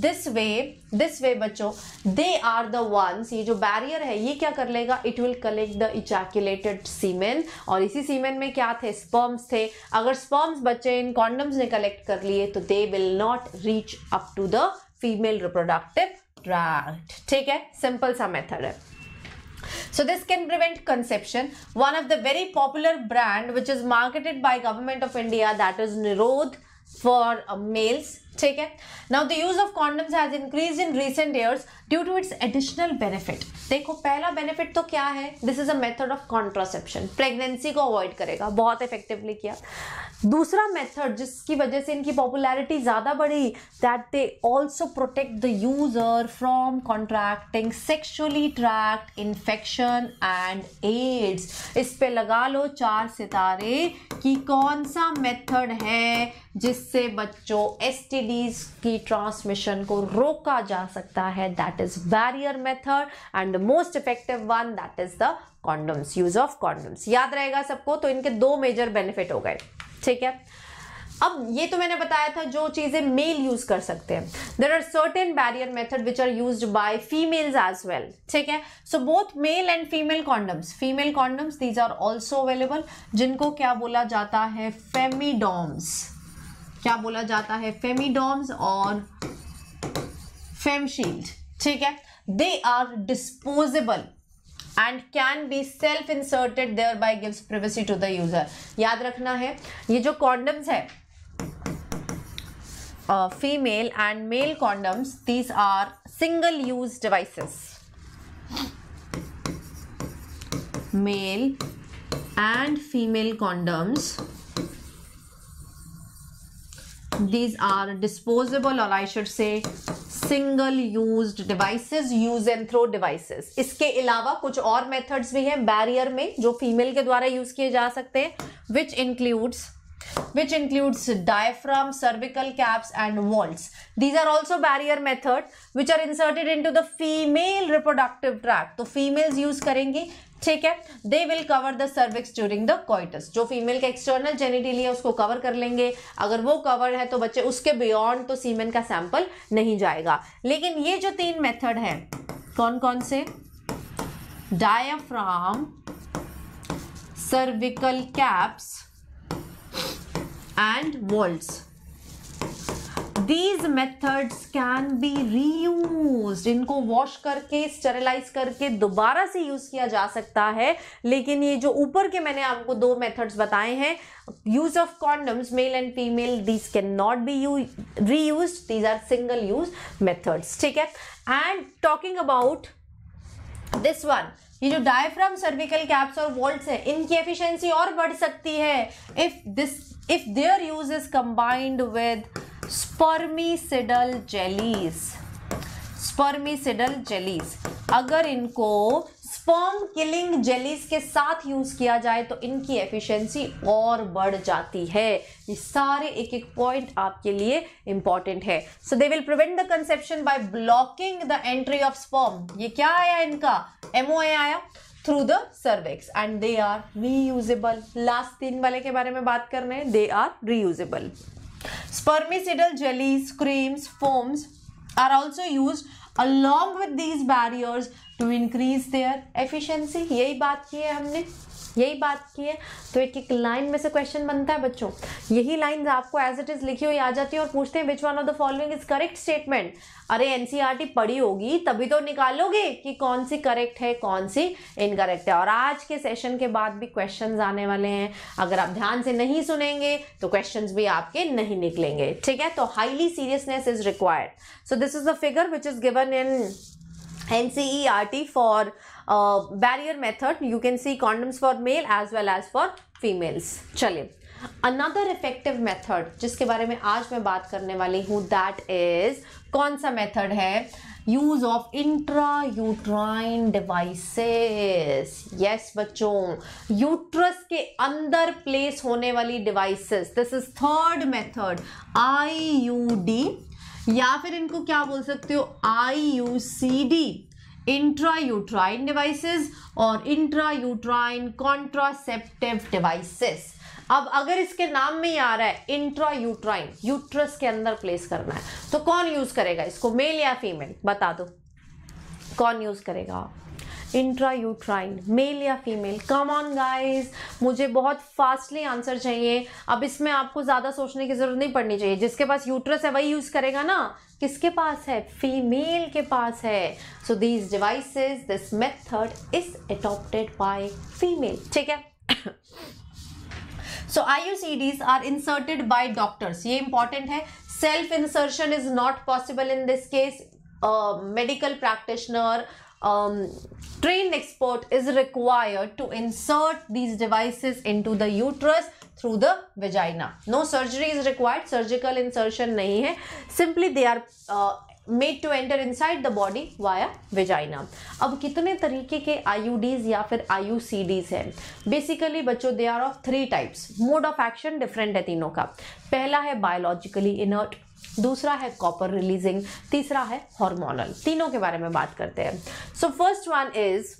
दिस वे दिस वे बच्चो दे आर द वंस ये जो बैरियर है ये क्या कर लेगा it will collect the ejaculated semen और इसी सीमेन में क्या थे स्पर्म्स थे अगर स्पर्म्स बच्चे इन कॉन्डम्स ने कलेक्ट कर लिए तो they will not reach up to the female reproductive tract ठीक है सिंपल सा मेथड है So this can prevent conception. One of the very popular brand which is marketed by government of India that is Nirodh for males ठीक है now the use of condoms has increase in recent years due to its additional benefit देखो पहला बेनिफिट तो क्या है this is a method of contraception pregnancy को अवॉइड करेगा बहुत इफेक्टिवली किया दूसरा मेथड जिसकी वजह से इनकी पॉपुलैरिटी ज़्यादा बढ़ी that they also protect the user from contracting sexually tract infection and AIDS इस पर लगा लो चार सितारे कि कौन सा मेथड है जिससे बच्चों एस टी एसिडिटीज की ट्रांसमिशन को रोका जा सकता है that is barrier method and the most effective one that is the condoms use of condoms याद रहेगा सबको तो इनके दो मेजर बेनिफिट हो गए ठीक है अब ये तो मैंने बताया था जो चीज़ें मेल यूज़ कर सकते हैं there are certain barrier method which are use by females as well ठीक है so both male and female condoms female condoms these are also available जिनको क्या बोला जाता है फेमिडॉम्स क्या बोला जाता है फेमिडॉम्स और फेमशील्ड ठीक है they are disposable and can be self inserted thereby gives privacy to the user याद रखना है ये जो कॉन्डम्स है female and male condoms these are single use devices male and female condoms these are disposable or I should say single used devices use and throw devices इसके अलावा कुछ और methods भी हैं barrier में जो female के द्वारा use किए जा सकते हैं which includes which includes diaphragm, cervical caps and walls. These are also barrier method which are inserted into the female reproductive tract. तो females use karenge ठीक है they will cover the cervix during the coitus जो फीमेल के एक्सटर्नल जेनिटली है उसको कवर कर लेंगे अगर वो कवर है तो बच्चे उसके बियॉन्ड तो सीमेन का सैंपल नहीं जाएगा लेकिन ये जो तीन मेथड है कौन कौन से diaphragm cervical caps and volts. These methods can be reused. इनको वॉश करके स्टेरिलाइज करके दोबारा से यूज़ किया जा सकता है लेकिन ये जो ऊपर के मैंने आपको दो मेथड्स बताए हैं use of condoms male and female these cannot be reused these are single use methods ठीक है and talking about this one ये जो डायफ्राम सर्विकल कैप्स और वॉल्ट्स हैं इनकी एफिशिएंसी और बढ़ सकती है if this if their use is combined with spermicidal jellies spermicidal jellies अगर इनको स्पर्म किलिंग जेलीज के साथ यूज किया जाए तो इनकी एफिशिएंसी और बढ़ जाती है ये सारे एक एक पॉइंट आपके लिए इंपॉर्टेंट है so they will prevent the conception by blocking the entry of sperm ये क्या आया इनका एमओए आया through the cervix and they are reusable last तीन वाले के बारे में बात कर रहे हैं they are reusable spermicidal jellies creams foams are also use along with these barriers to increase their efficiency यही बात की है हमने यही बात की है तो एक एक लाइन में से क्वेश्चन बनता है बच्चों यही लाइन आपको एज इट इज़ लिखी हुई आ जाती है और पूछते हैं which one of the following is correct statement अरे एनसीईआरटी e पढ़ी होगी तभी तो निकालोगे कि कौन सी करेक्ट है कौन सी इनकरेक्ट है और आज के सेशन के बाद भी क्वेश्चन आने वाले हैं अगर आप ध्यान से नहीं सुनेंगे तो क्वेश्चन भी आपके नहीं निकलेंगे ठीक है तो highly seriousness is required so this is the figure which is given in N C E R T for barrier method. You can see condoms for male as well as for females चलिए अनदर इफेक्टिव मेथड जिसके बारे में आज मैं बात करने वाली हूँ दैट इज कौन सा मेथड है use of intra uterine devices yes बच्चों यूट्रस के अंदर प्लेस होने वाली devices this is third method I U D या फिर इनको क्या बोल सकते हो I U C D intra uterine devices और इंट्रा यूट्राइन कॉन्ट्रासेप्टिव डिवाइसेस अब अगर इसके नाम में ही आ रहा है इंट्रा यूट्राइन यूट्रस के अंदर प्लेस करना है तो कौन यूज करेगा इसको मेल या फीमेल बता दो कौन यूज करेगा इंट्रायूट्राइन मेल या फीमेल कम ऑन गाइस मुझे बहुत फास्टली आंसर चाहिए अब इसमें आपको ज़्यादा सोचने की ज़रूरत नहीं पड़नी चाहिए जिसके पास यूट्रस है वही यूज़ करेगा ना किसके पास है फीमेल के पास है so these devices this method is adopted by female ठीक है so IUDs are inserted by doctors ये इंपॉर्टेंट है self insertion is not possible in this case medical practitioner um, trained expert is required to insert these devices into the uterus through the vagina. No surgery is required. Surgical insertion नहीं है. Simply they are uh, made to enter inside the body via vagina. अब कितने तरीके के IUDs या फिर IUCDs हैं Basically बच्चों they are of three types. Mode of action different है तीनों का पहला है biologically inert, दूसरा है कॉपर रिलीजिंग तीसरा है हॉर्मोनल तीनों के बारे में बात करते हैं so first one is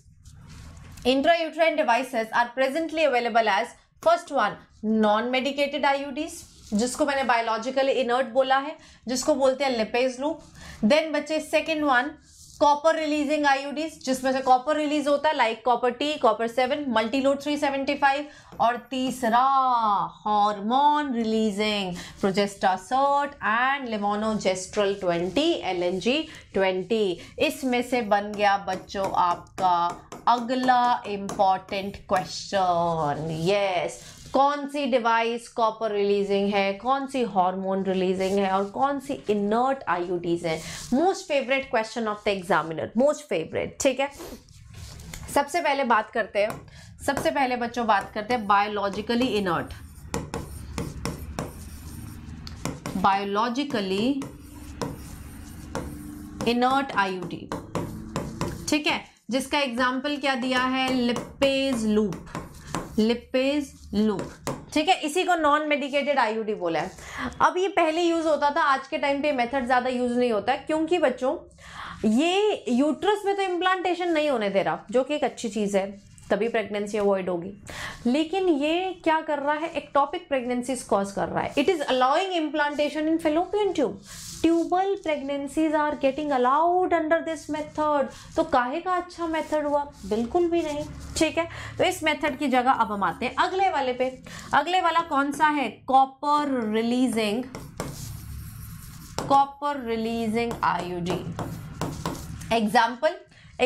intrauterine devices are presently available as first one non medicated IUDs जिसको मैंने बायोलॉजिकली इनर्ट बोला है जिसको बोलते हैं लिपेज लूप देन बच्चे second one copper releasing IUDs जिसमें से कॉपर रिलीज होता है like copper T copper seven multiload three seventy five और तीसरा hormone releasing Progestasert and levonorgestrel twenty L N G twenty इसमें से बन गया बच्चों आपका अगला इम्पॉर्टेंट क्वेश्चन यस कौन सी डिवाइस कॉपर रिलीजिंग है कौन सी हार्मोन रिलीजिंग है और कौन सी इनर्ट आईयूडीज हैं most favourite question of the examiner most favourite ठीक है सबसे पहले बात करते हैं सबसे पहले बच्चों बात करते हैं biologically inert biologically inert IUD ठीक है जिसका एग्जाम्पल क्या दिया है लिपेज लूप लिपेज लूप ठीक है इसी को नॉन मेडिकेटेड आईयूडी बोला है अब ये पहले यूज़ होता था आज के टाइम पे मेथड ज़्यादा यूज़ नहीं होता क्योंकि बच्चों ये यूट्रस में तो इम्प्लांटेशन नहीं होने दे रहा जो कि एक अच्छी चीज़ है तभी प्रेगनेंसी अवॉइड होगी लेकिन ये क्या कर रहा है एक टॉपिक कॉज कर रहा है it is allowing implantation in fallopian tube tubal pregnancies are getting allowed under this method तो काहे का अच्छा मेथड हुआ बिल्कुल भी नहीं ठीक है तो इस मेथड की जगह अब हम आते हैं अगले वाले पे अगले वाला कौन सा है copper releasing copper releasing IUDs example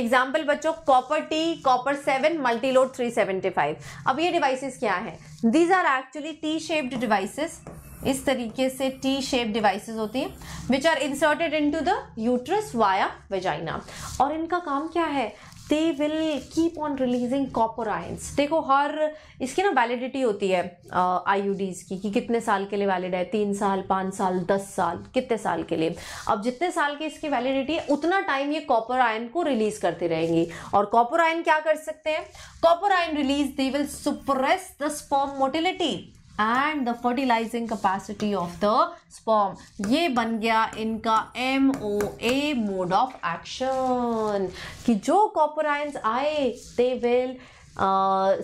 example बच्चों copper T copper seven multiload three seventy five अब ये डिवाइसेस क्या है these are actually T shaped devices इस तरीके से टी शेप डिवाइसेस होती हैं which are inserted into the uterus via vagina और इनका काम क्या है they will keep on releasing copper ions देखो हर इसकी ना वैलिडिटी होती है आई यू डीज़ की कि कितने साल के लिए वैलिड है तीन साल पाँच साल दस साल कितने साल के लिए अब जितने साल की इसकी वैलिडिटी है उतना टाइम ये कॉपर आयन को रिलीज़ करती रहेंगी और कॉपर आयन क्या कर सकते हैं copper ion release they will suppress the sperm motility and the fertilising capacity of the sperm ये बन गया इनका M O A mode of action कि जो कॉपर आए they will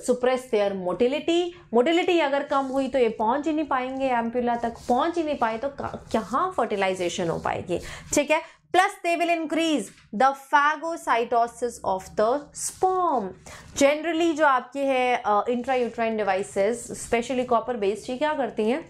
suppress their motility motility अगर कम हुई तो ये पहुंच ही नहीं पाएंगे एम्प्यूला तक पहुंच ही नहीं पाए तो कहाँ फर्टिलाइजेशन हो पाएगी ठीक है plus they will increase the phagocytosis of the sperm generally जो आपके है intra uterine devices specially copper based ये क्या करती हैं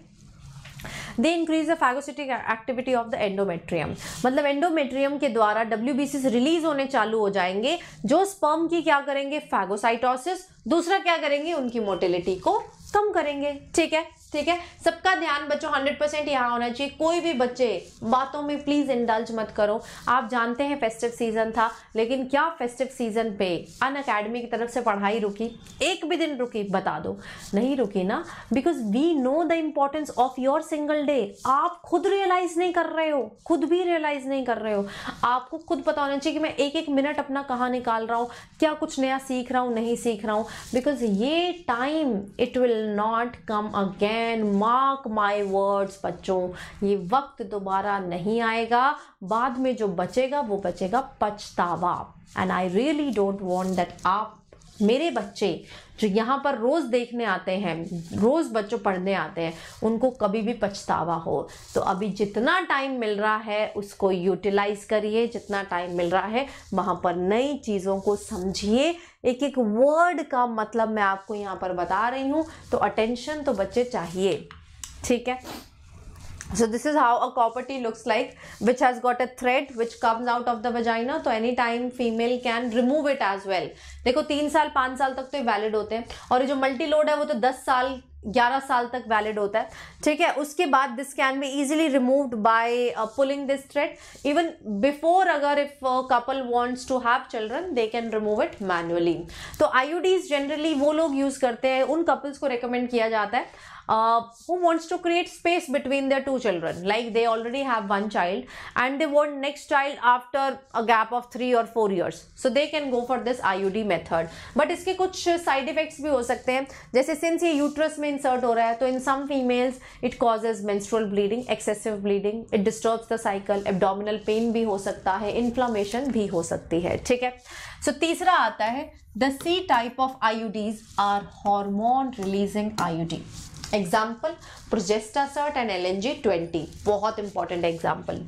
they increase the phagocytic activity of the endometrium मतलब एंडोमेट्रियम के द्वारा डब्ल्यू रिलीज होने चालू हो जाएंगे जो स्पर्म की क्या करेंगे फैगोसाइटोसिस दूसरा क्या करेंगे उनकी मोटिलिटी को कम करेंगे ठीक है ठीक है सबका ध्यान बच्चों 100 परसेंट यहाँ होना चाहिए कोई भी बच्चे बातों में प्लीज़ इंडल्ज मत करो आप जानते हैं फेस्टिव सीज़न था लेकिन क्या फेस्टिव सीज़न पे अन अकेडमी की तरफ से पढ़ाई रुकी एक भी दिन रुकी बता दो नहीं रुकी ना because we know the importance of your single day आप खुद रियलाइज़ नहीं कर रहे हो खुद भी रियलाइज़ नहीं कर रहे हो आपको खुद पता होना चाहिए कि मैं एक एक मिनट अपना कहाँ निकाल रहा हूँ क्या कुछ नया सीख रहा हूँ नहीं सीख रहा हूँ बिकॉज ये time it will not come again and mark my words बच्चों ये वक्त दोबारा नहीं आएगा बाद में जो बचेगा वो बचेगा पछतावा and I really don't want that आप मेरे बच्चे जो यहाँ पर रोज़ देखने आते हैं रोज़ बच्चों पढ़ने आते हैं उनको कभी भी पछतावा हो तो अभी जितना टाइम मिल रहा है उसको यूटिलाइज़ करिए जितना टाइम मिल रहा है वहाँ पर नई चीज़ों को समझिए एक एक वर्ड का मतलब मैं आपको यहाँ पर बता रही हूँ तो अटेंशन तो बच्चे चाहिए ठीक है so this is how a copper tea looks like which has got a thread which comes out of the vagina तो any time female can remove it as well देखो तीन साल पाँच साल तक तो ये वैलिड होते हैं और ये जो मल्टी लोड है वो तो दस साल ग्यारह साल तक वैलिड होता है ठीक है उसके बाद this can be easily removed by pulling this thread even before अगर if couple wants to have children they can remove it manually तो आईयूडीज जनरली वो लोग यूज़ करते हैं उन कपल्स को रिकमेंड किया जाता है uh, who wants to create space between their two children like they already have one child and they want next child after a gap of three और four years so they can go for this IUD method but इसके कुछ साइड इफेक्ट्स भी हो सकते हैं जैसे सिंस ये यूट्रस में इंसर्ट हो रहा है तो in some females it causes menstrual bleeding excessive bleeding it disturbs the cycle abdominal pain भी हो सकता है इन्फ्लामेशन भी हो सकती है ठीक है सो so, तीसरा आता है the C type of IUDs are hormone releasing IUD example Progestasert and L N G twenty बहुत इंपॉर्टेंट एग्जाम्पल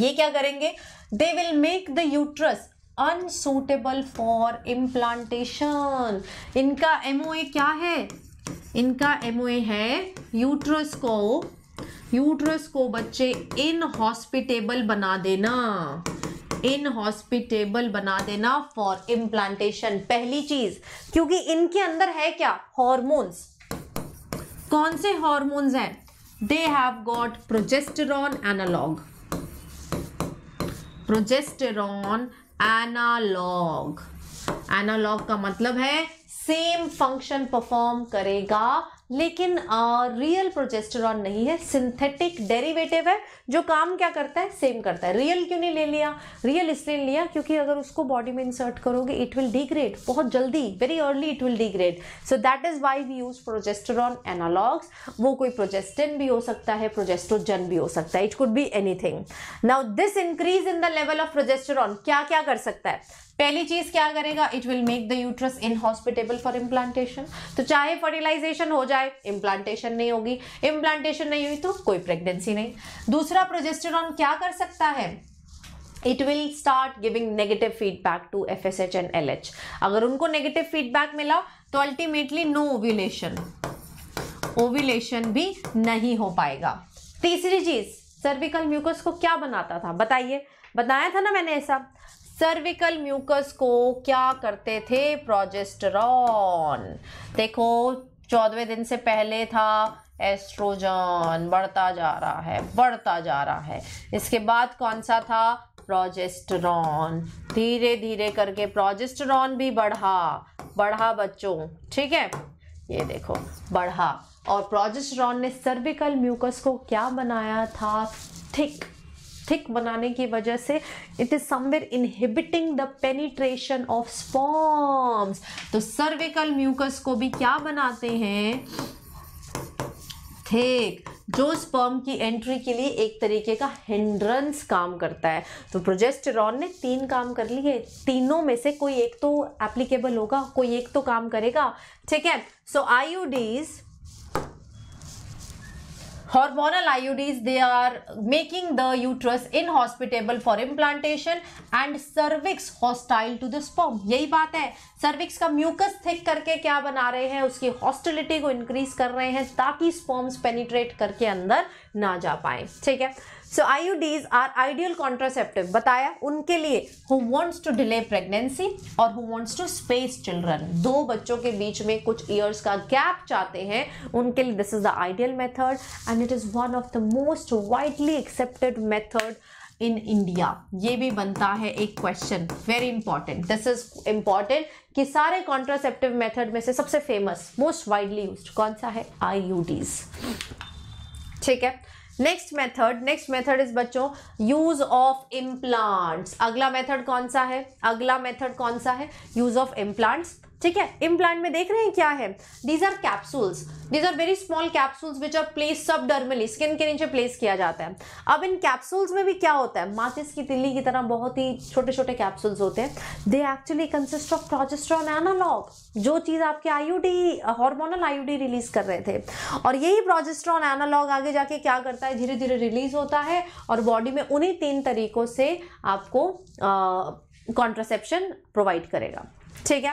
ये क्या करेंगे they will make the uterus unsuitable for implantation इनका एम क्या है इनका एम है यूट्रस को यूट्रस को बच्चे इनहॉस्पिटेबल बना देना इनहॉस्पिटेबल बना देना फॉर इम्प्लांटेशन पहली चीज क्योंकि इनके अंदर है क्या हॉर्मोन्स कौन से हॉर्मोन्स हैं they have got progesterone analogue progesterone analogue analogue का मतलब है सेम फंक्शन परफॉर्म करेगा लेकिन रियल प्रोजेस्टेरॉन नहीं है सिंथेटिक डेरिवेटिव है जो काम क्या करता है सेम करता है रियल क्यों नहीं ले लिया रियल इसलिए लिया क्योंकि अगर उसको बॉडी में इंसर्ट करोगे इट विल डिग्रेड बहुत जल्दी very early it will degrade so that is why we use progesterone analogues वो कोई प्रोजेस्टिन भी हो सकता है प्रोजेस्ट्रोजन भी हो सकता है it could be anything now this increase in the level of progesterone क्या क्या कर सकता है पहली चीज क्या करेगा it will make the uterus inhospitable for implantation तो चाहे फर्टिलाइजेशन हो जाए इम्प्लांटेशन नहीं होगी इम्प्लांटेशन नहीं हुई तो कोई प्रेगनेंसी नहीं दूसरा प्रोजेस्टेरॉन क्या कर सकता है it will start giving negative feedback to F S H and L H अगर उनको नेगेटिव फीडबैक मिला तो अल्टीमेटली नो ओव्यूलेशन ओव्यूलेशन भी नहीं हो पाएगा तीसरी चीज सर्विकल म्यूकस को क्या बनाता था बताइए बताया था ना मैंने ऐसा सर्विकल म्यूकस को क्या करते थे प्रोजेस्टरॉन देखो चौदहवें दिन से पहले था एस्ट्रोजन बढ़ता जा रहा है बढ़ता जा रहा है इसके बाद कौन सा था प्रोजेस्टरॉन धीरे धीरे करके प्रोजेस्टरॉन भी बढ़ा बढ़ा बच्चों ठीक है ये देखो बढ़ा और प्रोजेस्टरॉन ने सर्विकल म्यूकस को क्या बनाया था थिक थिक बनाने की वजह से it is somewhere inhibiting the penetration of sperms तो सर्विकल म्यूकस को भी क्या बनाते हैं थिक जो स्पर्म की एंट्री के लिए एक तरीके का हिंड्रेंस काम करता है तो प्रोजेस्टेरॉन ने तीन काम कर लिए तीनों में से कोई एक तो एप्लीकेबल होगा कोई एक तो काम करेगा ठीक है so these Hormonal IUDs, they are making the uterus inhospitable for implantation and cervix hostile to the sperm. yahi baat hai cervix ka mucus thick karke kya bana rahe hain uski hostility ko increase kar rahe hain taki sperms penetrate karke andar na ja पाए theek hai so IUDs are ideal contraceptive बताया उनके लिए who wants to delay pregnancy और who wants to space children दो बच्चों के बीच में कुछ ईयर्स का गैप चाहते हैं उनके लिए this is the ideal method and it is one of the most widely accepted method in India ये भी बनता है एक question very important this is important कि सारे कॉन्ट्रासेप्टिव मेथड में से सबसे फेमस मोस्ट वाइडली यूज कौन सा है आई ठीक है next method next method is बच्चों यूज ऑफ इम्प्लांट्स अगला मेथड कौन सा है अगला मेथड कौन सा है यूज ऑफ इम्प्लांट्स ठीक है इम्प्लांट में देख रहे हैं क्या है these are capsules these are very small capsules which are place subdermally skin के नीचे प्लेस किया जाता है अब इन कैप्सूल्स में भी क्या होता है माचिस की तिल्ली की तरह बहुत ही छोटे छोटे कैप्सूल्स होते हैं they actually consist of progesterone analogue जो चीज़ आपके आईयूडी हार्मोनल आईयूडी रिलीज कर रहे थे और यही प्रोजेस्ट्रॉन एनालॉग आगे जाके क्या करता है धीरे धीरे रिलीज होता है और बॉडी में उन्हीं तीन तरीकों से आपको कॉन्ट्रासेप्शन प्रोवाइड करेगा ठीक है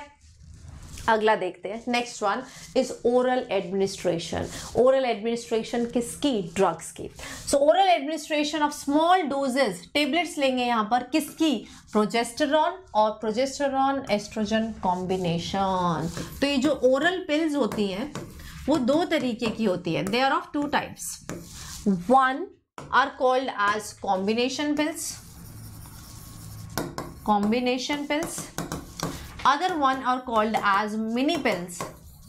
अगला देखते हैं next one is oral administration oral administration किसकी ड्रग्स की so oral administration of small doses tablets लेंगे यहां पर किसकी प्रोजेस्टेरॉन और प्रोजेस्टेरॉन एस्ट्रोजन कॉम्बिनेशन तो ये जो ओरल पिल्स होती हैं वो दो तरीके की होती है they are of two types one are called as combination pills combination pills other one are called as mini pills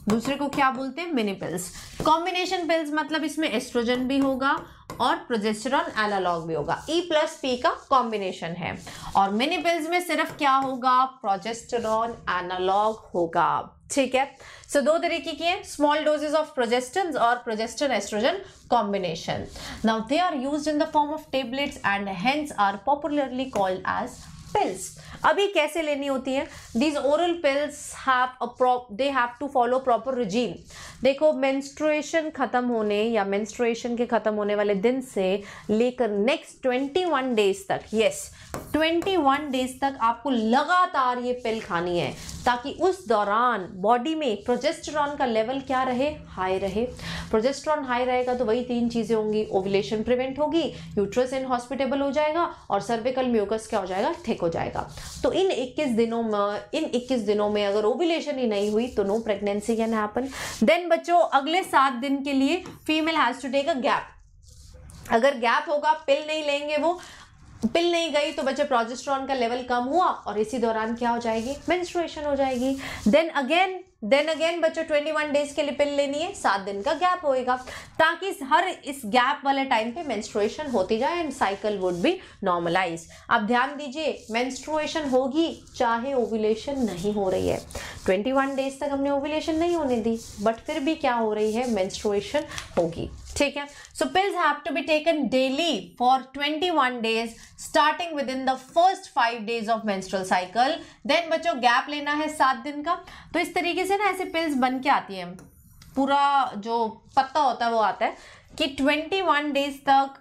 दूसरे को क्या बोलते हैं मिनी पिल्स कॉम्बिनेशन पिल्स मतलब इसमें एस्ट्रोजन भी होगा और प्रोजेस्टेरॉन एनालॉग भी होगा ई प्लस पी का कॉम्बिनेशन है और मिनी पिल्स में सिर्फ क्या होगा प्रोजेस्टेरॉन एनालॉग होगा ठीक है सो so, दो तरीके की हैं स्मॉल डोजेस ऑफ प्रोजेस्टन और progestin estrogen combination now they are use in the form of tablets and hence are popularly called as pills अभी कैसे लेनी होती है these oral pills have a they have to follow proper regime देखो मेंस्ट्रुएशन ख़त्म होने या मेंस्ट्रुएशन के ख़त्म होने वाले दिन से लेकर नेक्स्ट ट्वेंटी वन डेज तक यस 21 डेज तक आपको लगातार ये पिल खानी है ताकि उस दौरान बॉडी में प्रोजेस्टेरॉन का लेवल क्या रहे हाई रहे प्रोजेस्टेरॉन हाई रहेगा तो वही तीन चीज़ें होंगी ओवुलेशन प्रिवेंट होगी यूट्रस इनहॉस्पिटेबल हो जाएगा और सर्विकल म्यूकस क्या हो जाएगा थिक हो जाएगा तो इन 21 दिनों में इन 21 दिनों में अगर ओविलेशन ही नहीं हुई तो no pregnancy can happen then बच्चों अगले सात दिन के लिए female has to take a gap अगर गैप होगा पिल नहीं लेंगे वो पिल नहीं गई तो बच्चे प्रोजेस्ट्रॉन का लेवल कम हुआ और इसी दौरान क्या हो जाएगी मेंस्ट्रुएशन हो जाएगी देन अगेन देन अगेन बच्चों ट्वेंटी वन डेज के लिए पिल लेनी है सात दिन का गैप होएगा ताकि हर इस गैप वाले टाइम पे मेंस्ट्रुएशन होती जाए and cycle would be normalise आप ध्यान दीजिए मेंस्ट्रुएशन होगी चाहे ओव्यूलेशन नहीं हो रही है ट्वेंटी वन डेज तक हमने ओव्यूलेशन नहीं होने दी बट फिर भी क्या हो रही है मेंस्ट्रुएशन होगी ठीक है so pills have to be taken daily for 21 days starting within the first five days of menstrual cycle then बच्चों गैप लेना है सात दिन का तो इस तरीके से ना ऐसे पिल्स बन के आती है पूरा जो पत्ता होता है वो आता है कि 21 डेज तक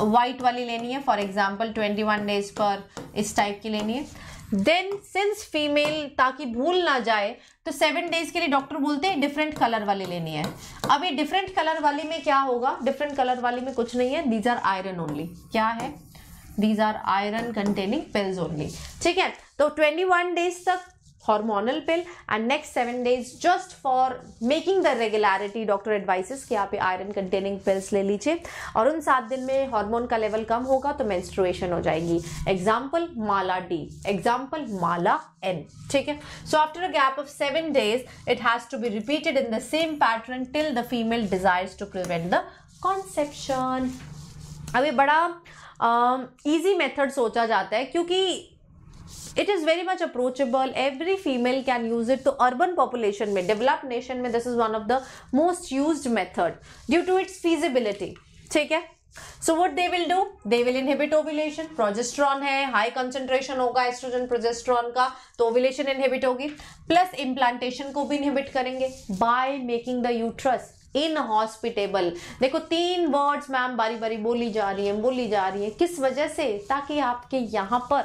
वाइट वाली लेनी है फॉर एग्जाम्पल 21 डेज पर इस टाइप की लेनी है देन सिंस फीमेल ताकि भूल ना जाए तो सेवन डेज के लिए डॉक्टर बोलते हैं डिफरेंट कलर वाले लेनी है अब ये डिफरेंट कलर वाली में क्या होगा डिफरेंट कलर वाली में कुछ नहीं है दीज आर आयरन ओनली क्या है these are iron containing pills only ठीक है तो ट्वेंटी वन डेज तक hormonal pill and next seven days just for making the regularity doctor advises कि आप आयरन कंटेनिंग पिल्स ले लीजिए और उन सात दिन में हार्मोन का लेवल कम होगा तो मेंस्ट्रुएशन हो जाएगी example Mala D example Mala N ठीक है so after a gap of seven days it has to be repeated in the same pattern till the female desires to prevent the conception अब ये बड़ा इजी uh, मेथड सोचा जाता है क्योंकि it is very much approachable every female can use it तो अर्बन पॉपुलेशन में डेवलप नेशन में this is one of the most use method due to its feasibility ठीक है so what they will do they will inhibit ovulation progesterone है हाई कंसेंट्रेशन होगा एस्ट्रोजन प्रोजेस्ट्रॉन का तो ओविलेशन इनहेबिट होगी प्लस इम्प्लांटेशन को भी इनहेबिट करेंगे by making the uterus inhospitable देखो तीन वर्ड्स मैम बारी बारी बोली जा रही है बोली जा रही है किस वजह से ताकि आपके यहां पर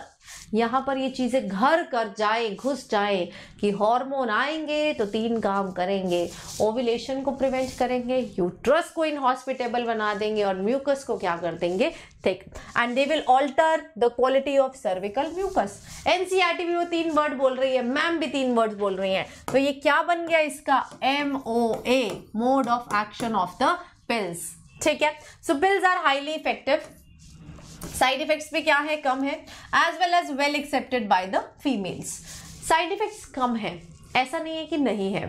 यहाँ पर ये चीज़ें घर कर जाए घुस जाए कि हार्मोन आएंगे तो तीन काम करेंगे ओविलेशन को प्रिवेंट करेंगे यूट्रस को इनहॉस्पिटेबल बना देंगे और म्यूकस को क्या कर देंगे thick and they will alter the quality of cervical mucus NCERT भी वो तीन वर्ड बोल रही है मैम भी तीन वर्ड बोल रही हैं तो ये क्या बन गया इसका M O A mode of action of the pills ठीक है so pills are highly effective side effects भी क्या है कम है as well as well accepted by the females side effects कम है ऐसा नहीं है कि नहीं है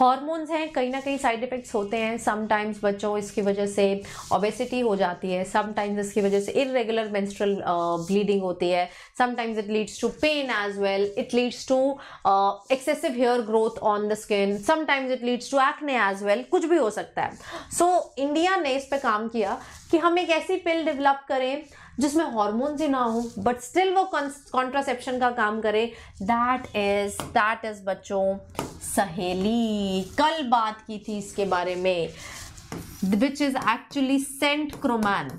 हॉर्मोन्स हैं कहीं ना कहीं साइड इफ़ेक्ट्स होते हैं समटाइम्स बच्चों इसकी वजह से ओबेसिटी हो जाती है समटाइम्स इसकी वजह से इरेगुलर मेंस्ट्रुअल ब्लीडिंग होती है sometimes it leads to pain as well it leads to excessive hair growth on the skin sometimes it leads to acne as well कुछ भी हो सकता है सो so, इंडिया ने इस पर काम किया कि हम एक ऐसी पिल डेवलप करें जिसमें हॉर्मोन्स ही ना हो बट स्टिल वो कॉन्ट्रासेप्शन का काम करे दैट इज दैट इज बच्चों सहेली कल बात की थी इसके बारे में which is actually centchroman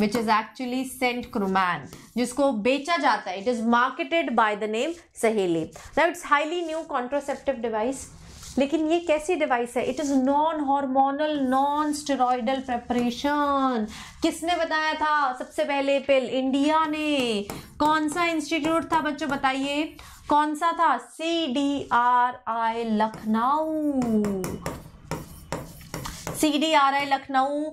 which is actually centchroman जिसको बेचा जाता है it is marketed by the name Saheli that it's highly new contraceptive device लेकिन ये कैसी डिवाइस है it is non hormonal non steroidal preparation किसने बताया था सबसे पहले पिल इंडिया ने कौन सा इंस्टीट्यूट था बच्चों बताइए कौन सा था C D R I Lucknow C D R I Lucknow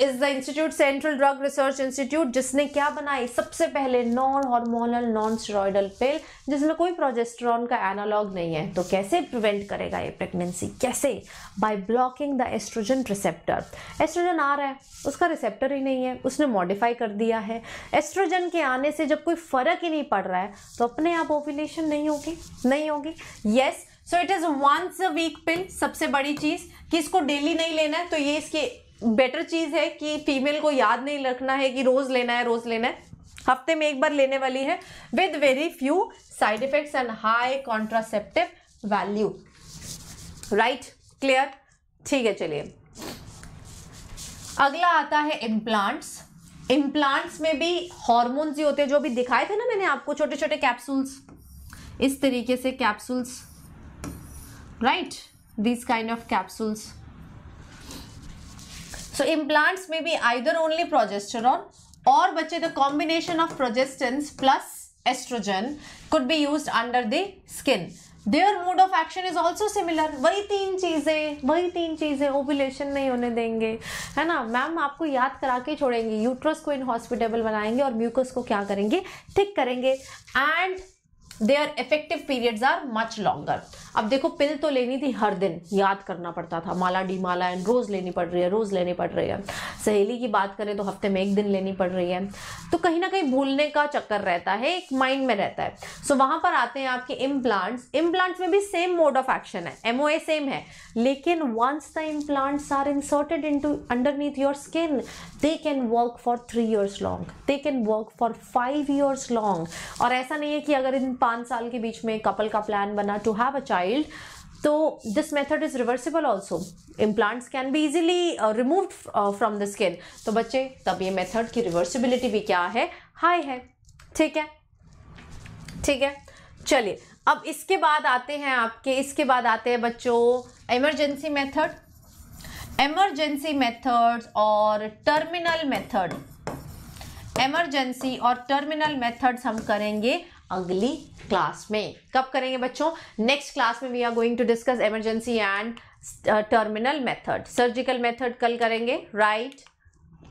is the institute central drug research institute जिसने क्या बनाई सबसे पहले non hormonal non steroidal pill जिसमें कोई प्रोजेस्ट्रॉन का एनालॉग नहीं है तो कैसे प्रिवेंट करेगा ये प्रेगनेंसी कैसे by blocking the estrogen receptor estrogen आ रहा है उसका रिसेप्टर ही नहीं है उसने मॉडिफाई कर दिया है एस्ट्रोजन के आने से जब कोई फर्क ही नहीं पड़ रहा है तो अपने आप ओविलेशन नहीं होगी नहीं होगी yes so it is once a week pill सबसे बड़ी चीज़ कि इसको डेली नहीं लेना है तो ये इसके बेटर चीज़ है कि फीमेल को याद नहीं रखना है कि रोज़ लेना है रोज़ लेना है हफ्ते में एक बार लेने वाली है with very few side effects and high contraceptive value right clear ठीक है चलिए अगला आता है इम्प्लांट्स इम्प्लांट्स में भी हॉर्मोन्स ही होते हैं जो भी दिखाए थे ना मैंने आपको छोटे छोटे कैप्सूल्स इस तरीके से capsules right this kind of capsules so implants में भी आइदर ओनली progesterone और बच्चे the combination of progestins plus estrogen could be use under the skin their mode of action is also similar वही तीन चीज़ें वही तीन चीज़ें ओबुलेशन नहीं होने देंगे है ना मैम आपको याद करा के छोड़ेंगे यूट्रस को इनहॉस्पिटेबल बनाएंगे और म्यूकस को क्या करेंगे थिक करेंगे and their effective periods are much longer अब देखो पिल तो लेनी थी हर दिन याद करना पड़ता था माला डी माला एंड रोज़ लेनी पड़ रही है रोज़ लेनी पड़ रही है सहेली की बात करें तो हफ्ते में एक दिन लेनी पड़ रही है तो कहीं ना कहीं भूलने का चक्कर रहता है एक माइंड में रहता है सो वहां पर आते हैं आपके इम्प्लांट्स इम्प्लांट्स में भी सेम मोड ऑफ एक्शन है एमओ सेम है लेकिन once the implants are inserted into underneath your skin they can work for three years long they can work for five years long और ऐसा नहीं है कि अगर इन पाँच साल के बीच में कपल का प्लान बना to have a child child so this method is reversible also implants can be easily uh, removed uh, from the skin तो bacche tab ye method ki reversibility bhi kya hai high hai theek hai theek hai chaliye अब इसके बाद आते हैं आपके इसके बाद आते हैं बच्चों इमरजेंसी मेथड इमरजेंसी मेथड्स और टर्मिनल मेथड इमरजेंसी और टर्मिनल मेथड्स हम करेंगे अगली क्लास में कब करेंगे बच्चों नेक्स्ट क्लास में we are going to discuss emergency and terminal method surgical method कल करेंगे राइट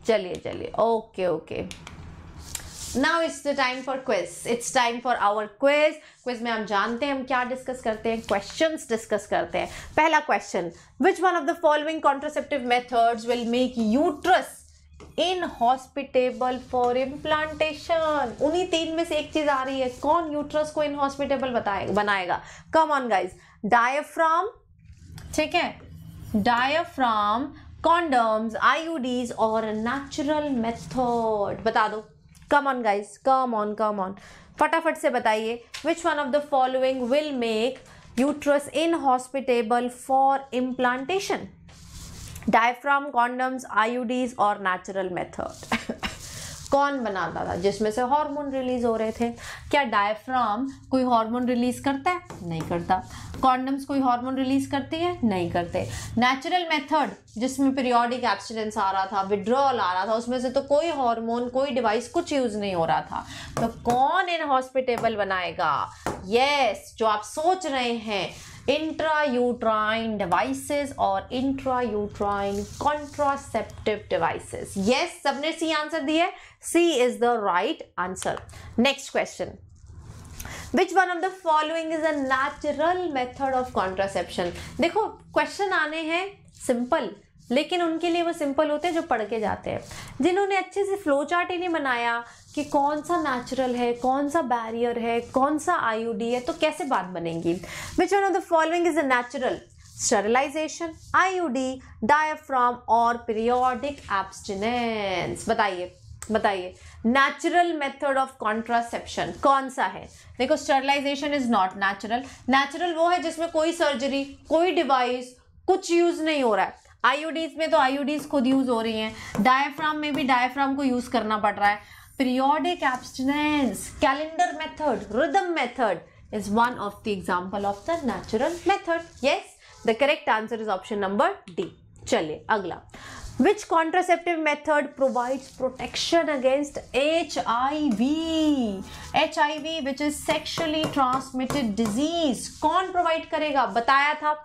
चलिए चलिए okay okay now it's the time for quiz it's time for our quiz quiz में हम जानते हैं हम क्या डिस्कस करते हैं क्वेश्चन डिस्कस करते हैं पहला question which one of the following contraceptive methods will make uterus inhospitable for implantation उन्हीं तीन में से एक चीज आ रही है कौन यूट्रस को इनहॉस्पिटेबल बनाएगा कम ऑन गाइज डायफ्राम ठीक है डायफ्राम कॉन्डम्स आईयूडीज और नेचुरल मेथड बता दो come on guys come on come on फटाफट से बताइए which one of the following will make uterus inhospitable for implantation diaphragm condoms IUDs और नेचुरल मेथड कौन बनाता था जिसमें से हार्मोन रिलीज हो रहे थे क्या डायफ्राम कोई हार्मोन रिलीज करता है नहीं करता कॉन्डम्स कोई हार्मोन रिलीज करती है नहीं करते नेचुरल मेथड जिसमें पीरियोडिक एब्सटेंस आ रहा था विड्रॉल आ रहा था उसमें से तो कोई हार्मोन कोई डिवाइस कुछ यूज नहीं हो रहा था तो कौन इनहॉस्पिटेबल बनाएगा यस yes, जो आप सोच रहे हैं intrauterine devices or intrauterine contraceptive devices yes sabne c answer दिया c is the right answer next question which one of the following is a natural method of contraception देखो क्वेश्चन आने हैं सिंपल लेकिन उनके लिए वो सिंपल होते हैं जो पढ़ के जाते हैं जिन्होंने अच्छे से फ्लो चार्ट ही नहीं बनाया कि कौन सा नेचुरल है कौन सा बैरियर है कौन सा आईयूडी है तो कैसे बात बनेगी which one of the following is a natural sterilisation IUD diaphragm और पीरियोडिक एब्सटिनेंस बताइए बताइए नेचुरल मेथड ऑफ कॉन्ट्रासेप्शन कौन सा है देखो sterilisation is not natural natural वो है जिसमें कोई सर्जरी कोई डिवाइस कुछ यूज नहीं हो रहा है आईओडीज में तो आईओडीज खुद यूज हो रही हैं डायफ्राम में भी डायफ्राम को यूज करना पड़ रहा है periodic abstinence, calendar method, rhythm method is one of the example of the natural method. Yes, the correct answer is option number D. Chale, agla. which contraceptive method provides protection against hiv hiv which is sexually transmitted disease कौन प्रोवाइड करेगा बताया था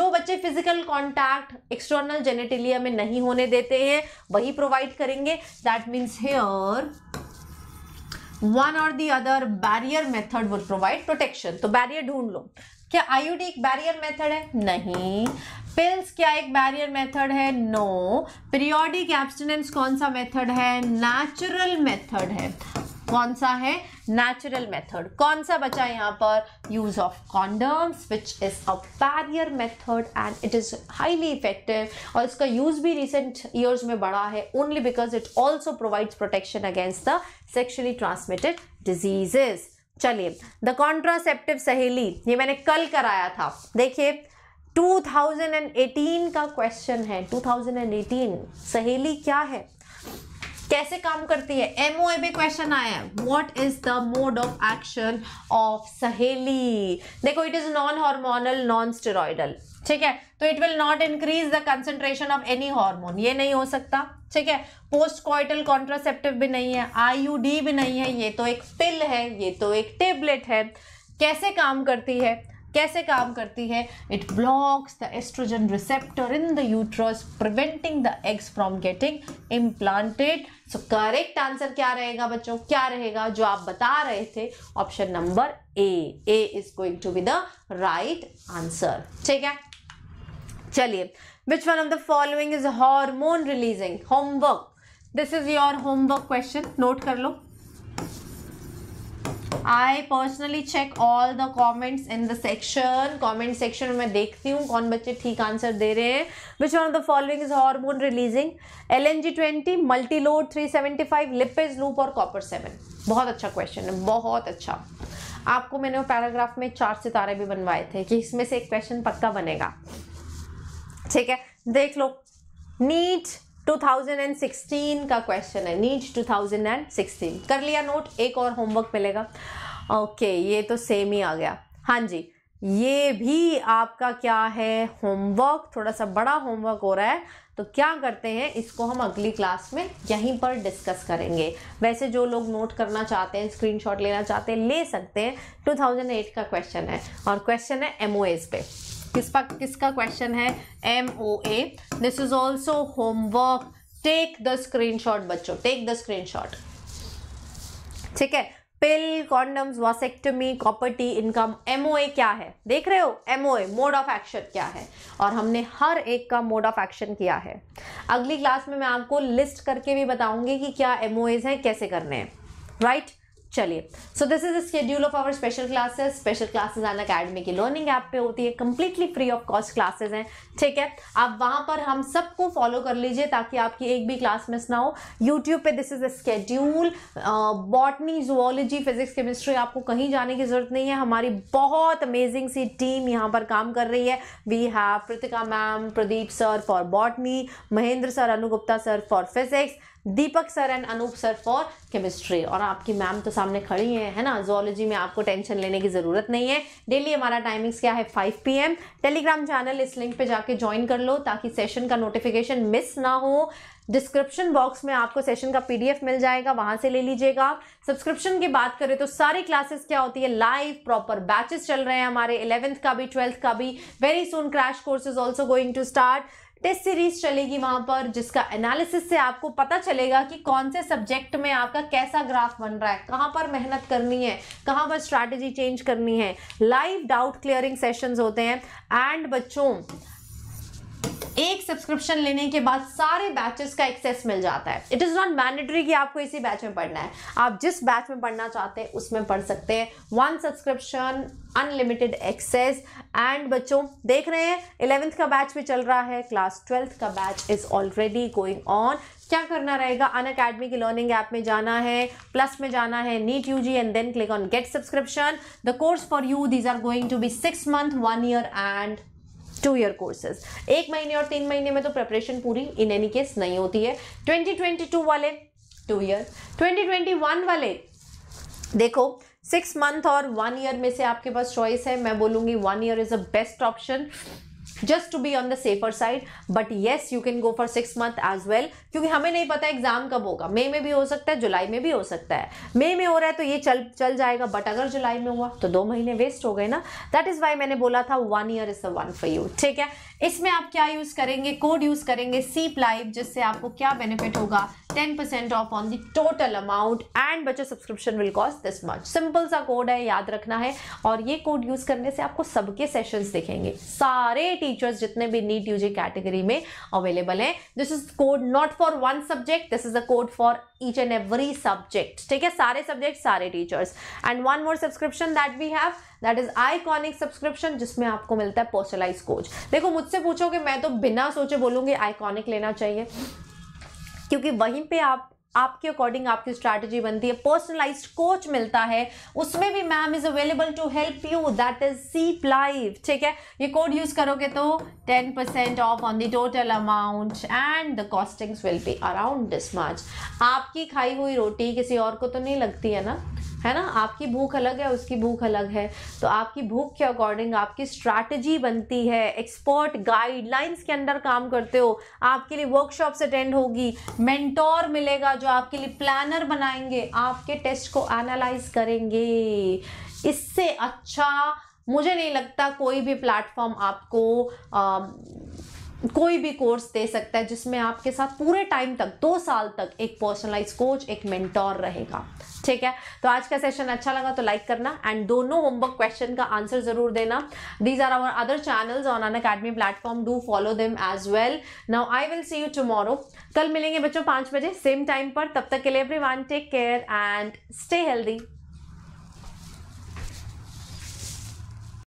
जो बच्चे फिजिकल कॉन्टैक्ट एक्सटर्नल जेनेटिलिया में नहीं होने देते हैं वही प्रोवाइड करेंगे दैट मीन्स हेयर वन और the other barrier method will provide protection तो बैरियर ढूंढ लो क्या आईयूडी एक बैरियर मेथड है नहीं पिल्स क्या एक बैरियर मेथड है नो पीरियोडिक एब्सटिनेंस कौन सा मेथड है नेचुरल मेथड है कौन सा है नेचुरल मेथड कौन सा बचा यहाँ पर use of condoms which is a barrier method and it is highly effective और इसका यूज भी रिसेंट ईयर्स में बढ़ा है only because it also provides protection against the sexually transmitted diseases चलिए द कॉन्ट्रासेप्टिव सहेली ये मैंने कल कराया था देखिए 2018 का क्वेश्चन है 2018 सहेली क्या है कैसे काम करती है एमओए पे क्वेश्चन आया है what is the mode of action of Saheli देखो it is non hormonal non steroidal ठीक है तो it will not increase the concentration of any hormone ये नहीं हो सकता ठीक है पोस्ट क्वाइटल कॉन्ट्रासेप्टिव भी नहीं है आई भी नहीं है ये तो एक पिल है ये तो एक टेबलेट है कैसे काम करती है कैसे काम करती है it blocks the estrogen receptor in the uterus preventing the eggs from getting implanted so correct answer क्या रहेगा बच्चों क्या रहेगा जो आप बता रहे थे option number A A is going to be the right answer ठीक है चलिए which one of the following is hormone releasing homework this is your homework question note कर लो I personally check all the comments in the section comment section में देखती हूँ कौन बच्चे ठीक आंसर दे रहे हैं which one of the following is hormone releasing L N G twenty multiload three seventy five lippes loop और कॉपर सेवन बहुत अच्छा क्वेश्चन है बहुत अच्छा आपको मैंने वो पैराग्राफ में चार सितारे भी बनवाए थे कि इसमें से एक क्वेश्चन पक्का बनेगा ठीक है देख लो नीट 2016 का क्वेश्चन है नीट 2016 कर लिया नोट एक और होमवर्क मिलेगा ओके ये तो सेम ही आ गया हाँ जी ये भी आपका क्या है होमवर्क थोड़ा सा बड़ा होमवर्क हो रहा है तो क्या करते हैं इसको हम अगली क्लास में यहीं पर डिस्कस करेंगे वैसे जो लोग नोट करना चाहते हैं स्क्रीनशॉट लेना चाहते हैं ले सकते हैं 2008 का क्वेश्चन है और क्वेश्चन है एमओएस पे किसका किसका क्वेश्चन है M O A this is also homework take the shot बच्चों टेक द शॉट ठीक है pill condoms vasectomy copper T income MOA क्या है देख रहे हो एमओए मोड ऑफ एक्शन क्या है और हमने हर एक का मोड ऑफ एक्शन किया है अगली क्लास में मैं आपको लिस्ट करके भी बताऊंगी कि क्या एमओएज हैं कैसे करने हैं राइट चलिए so this is the schedule of our special classes special classes Unacademy की लर्निंग ऐप पे होती है completely free of cost classes हैं ठीक है आप वहाँ पर हम सबको फॉलो कर लीजिए ताकि आपकी एक भी क्लास मिस ना हो यूट्यूब पे this is the schedule botany zoology physics chemistry आपको कहीं जाने की ज़रूरत नहीं है हमारी बहुत अमेजिंग सी टीम यहाँ पर काम कर रही है we have Kritika ma'am Pradeep sir for botany Mahendra sir Anu Gupta sir for physics Deepak sir and Anoop sir for chemistry और आपकी मैम तो सामने खड़ी हैं है ना जोलॉजी में आपको टेंशन लेने की ज़रूरत नहीं है डेली हमारा टाइमिंग्स क्या है 5 एम टेलीग्राम चैनल इस लिंक पे जाके ज्वाइन कर लो ताकि सेशन का नोटिफिकेशन मिस ना हो डिस्क्रिप्शन बॉक्स में आपको सेशन का पीडीएफ मिल जाएगा वहां से ले लीजिएगा सब्सक्रिप्शन की बात करें तो सारी क्लासेस क्या होती है लाइव प्रॉपर बैचेस चल रहे हैं हमारे इलेवेंथ का भी ट्वेल्थ का भी very soon crash course is also going to start test series चलेगी वहां पर जिसका एनालिसिस से आपको पता चलेगा कि कौन से सब्जेक्ट में आपका कैसा ग्राफ बन रहा है कहाँ पर मेहनत करनी है कहाँ पर स्ट्रैटेजी चेंज करनी है लाइव डाउट क्लियरिंग सेशंस होते हैं एंड बच्चों एक सब्सक्रिप्शन लेने के बाद सारे बैचेस का एक्सेस मिल जाता है इट इज़ नॉट मैंडेटरी कि आपको इसी बैच में पढ़ना है आप जिस बैच में पढ़ना चाहते हैं उसमें पढ़ सकते हैं one subscription unlimited access and बच्चों देख रहे हैं इलेवेंथ का बैच भी चल रहा है क्लास ट्वेल्थ का batch is already going on क्या करना रहेगा अन अकेडमी की लर्निंग ऐप में जाना है प्लस में जाना है NEET U G and then click on get subscription the course for you these are going to be six month one year and two year courses एक महीने और तीन महीने में तो प्रेपरेशन पूरी इन एनी केस नहीं होती है 2022 वाले टू ईयर 2021 वाले देखो सिक्स मंथ और वन ईयर में से आपके पास चॉइस है मैं बोलूंगी one year is a best option just to be on the safer side but yes you can go for six month as well क्योंकि हमें नहीं पता एग्जाम कब होगा मई में भी हो सकता है जुलाई में भी हो सकता है मई में हो रहा है तो ये चल चल जाएगा बट अगर जुलाई में हुआ तो दो महीने वेस्ट हो गए ना दैट इज वाई मैंने बोला था one year is the one for you ठीक है इसमें आप क्या यूज करेंगे कोड यूज करेंगे सीप लाइव जिससे आपको क्या बेनिफिट होगा ten percent off on the total amount and बचो subscription will cost this much simple सा कोड है याद रखना है और ये कोड यूज करने से आपको सबके सेशंस दिखेंगे सारे टी टीचर्स जितने भी नीट यूजी कैटेगरी में अवेलेबल हैं this is code not for one subject this is a code for each and every subject ठीक है सारे सब्जेक्ट सारे teachers and one more subscription that we have that is iconic subscription जिसमें आपको मिलता है पोस्टलाइज कोच देखो मुझसे पूछो कि मैं तो बिना सोचे बोलूंगी आईकॉनिक लेना चाहिए क्योंकि वहीं पे आप आपके अकॉर्डिंग आपकी स्ट्रैटेजी बनती है पर्सनलाइज्ड कोच मिलता है उसमें भी ma'am is available to help you that is सीप लाइव ठीक है ये कोड यूज करोगे तो 10% percent off on the total amount and the costings will be around this much आपकी खाई हुई रोटी किसी और को तो नहीं लगती है ना है ना आपकी भूख अलग है उसकी भूख अलग है तो आपकी भूख के अकॉर्डिंग आपकी स्ट्रैटेजी बनती है एक्सपर्ट गाइडलाइंस के अंडर काम करते हो आपके लिए वर्कशॉप्स अटेंड होगी मेंटोर मिलेगा जो आपके लिए प्लानर बनाएंगे आपके टेस्ट को एनालाइज करेंगे इससे अच्छा मुझे नहीं लगता कोई भी प्लेटफॉर्म आपको आ, कोई भी कोर्स दे सकता है जिसमें आपके साथ पूरे टाइम तक दो साल तक एक पर्सनलाइज कोच एक मेंटोर रहेगा ठीक है तो आज का सेशन अच्छा लगा तो लाइक करना एंड दोनों होमवर्क क्वेश्चन का आंसर जरूर देना these are our other channels on Unacademy platform do follow them as well now I will see you tomorrow कल मिलेंगे बच्चों पाँच बजे सेम टाइम पर तब तक के लिए everyone take care and stay healthy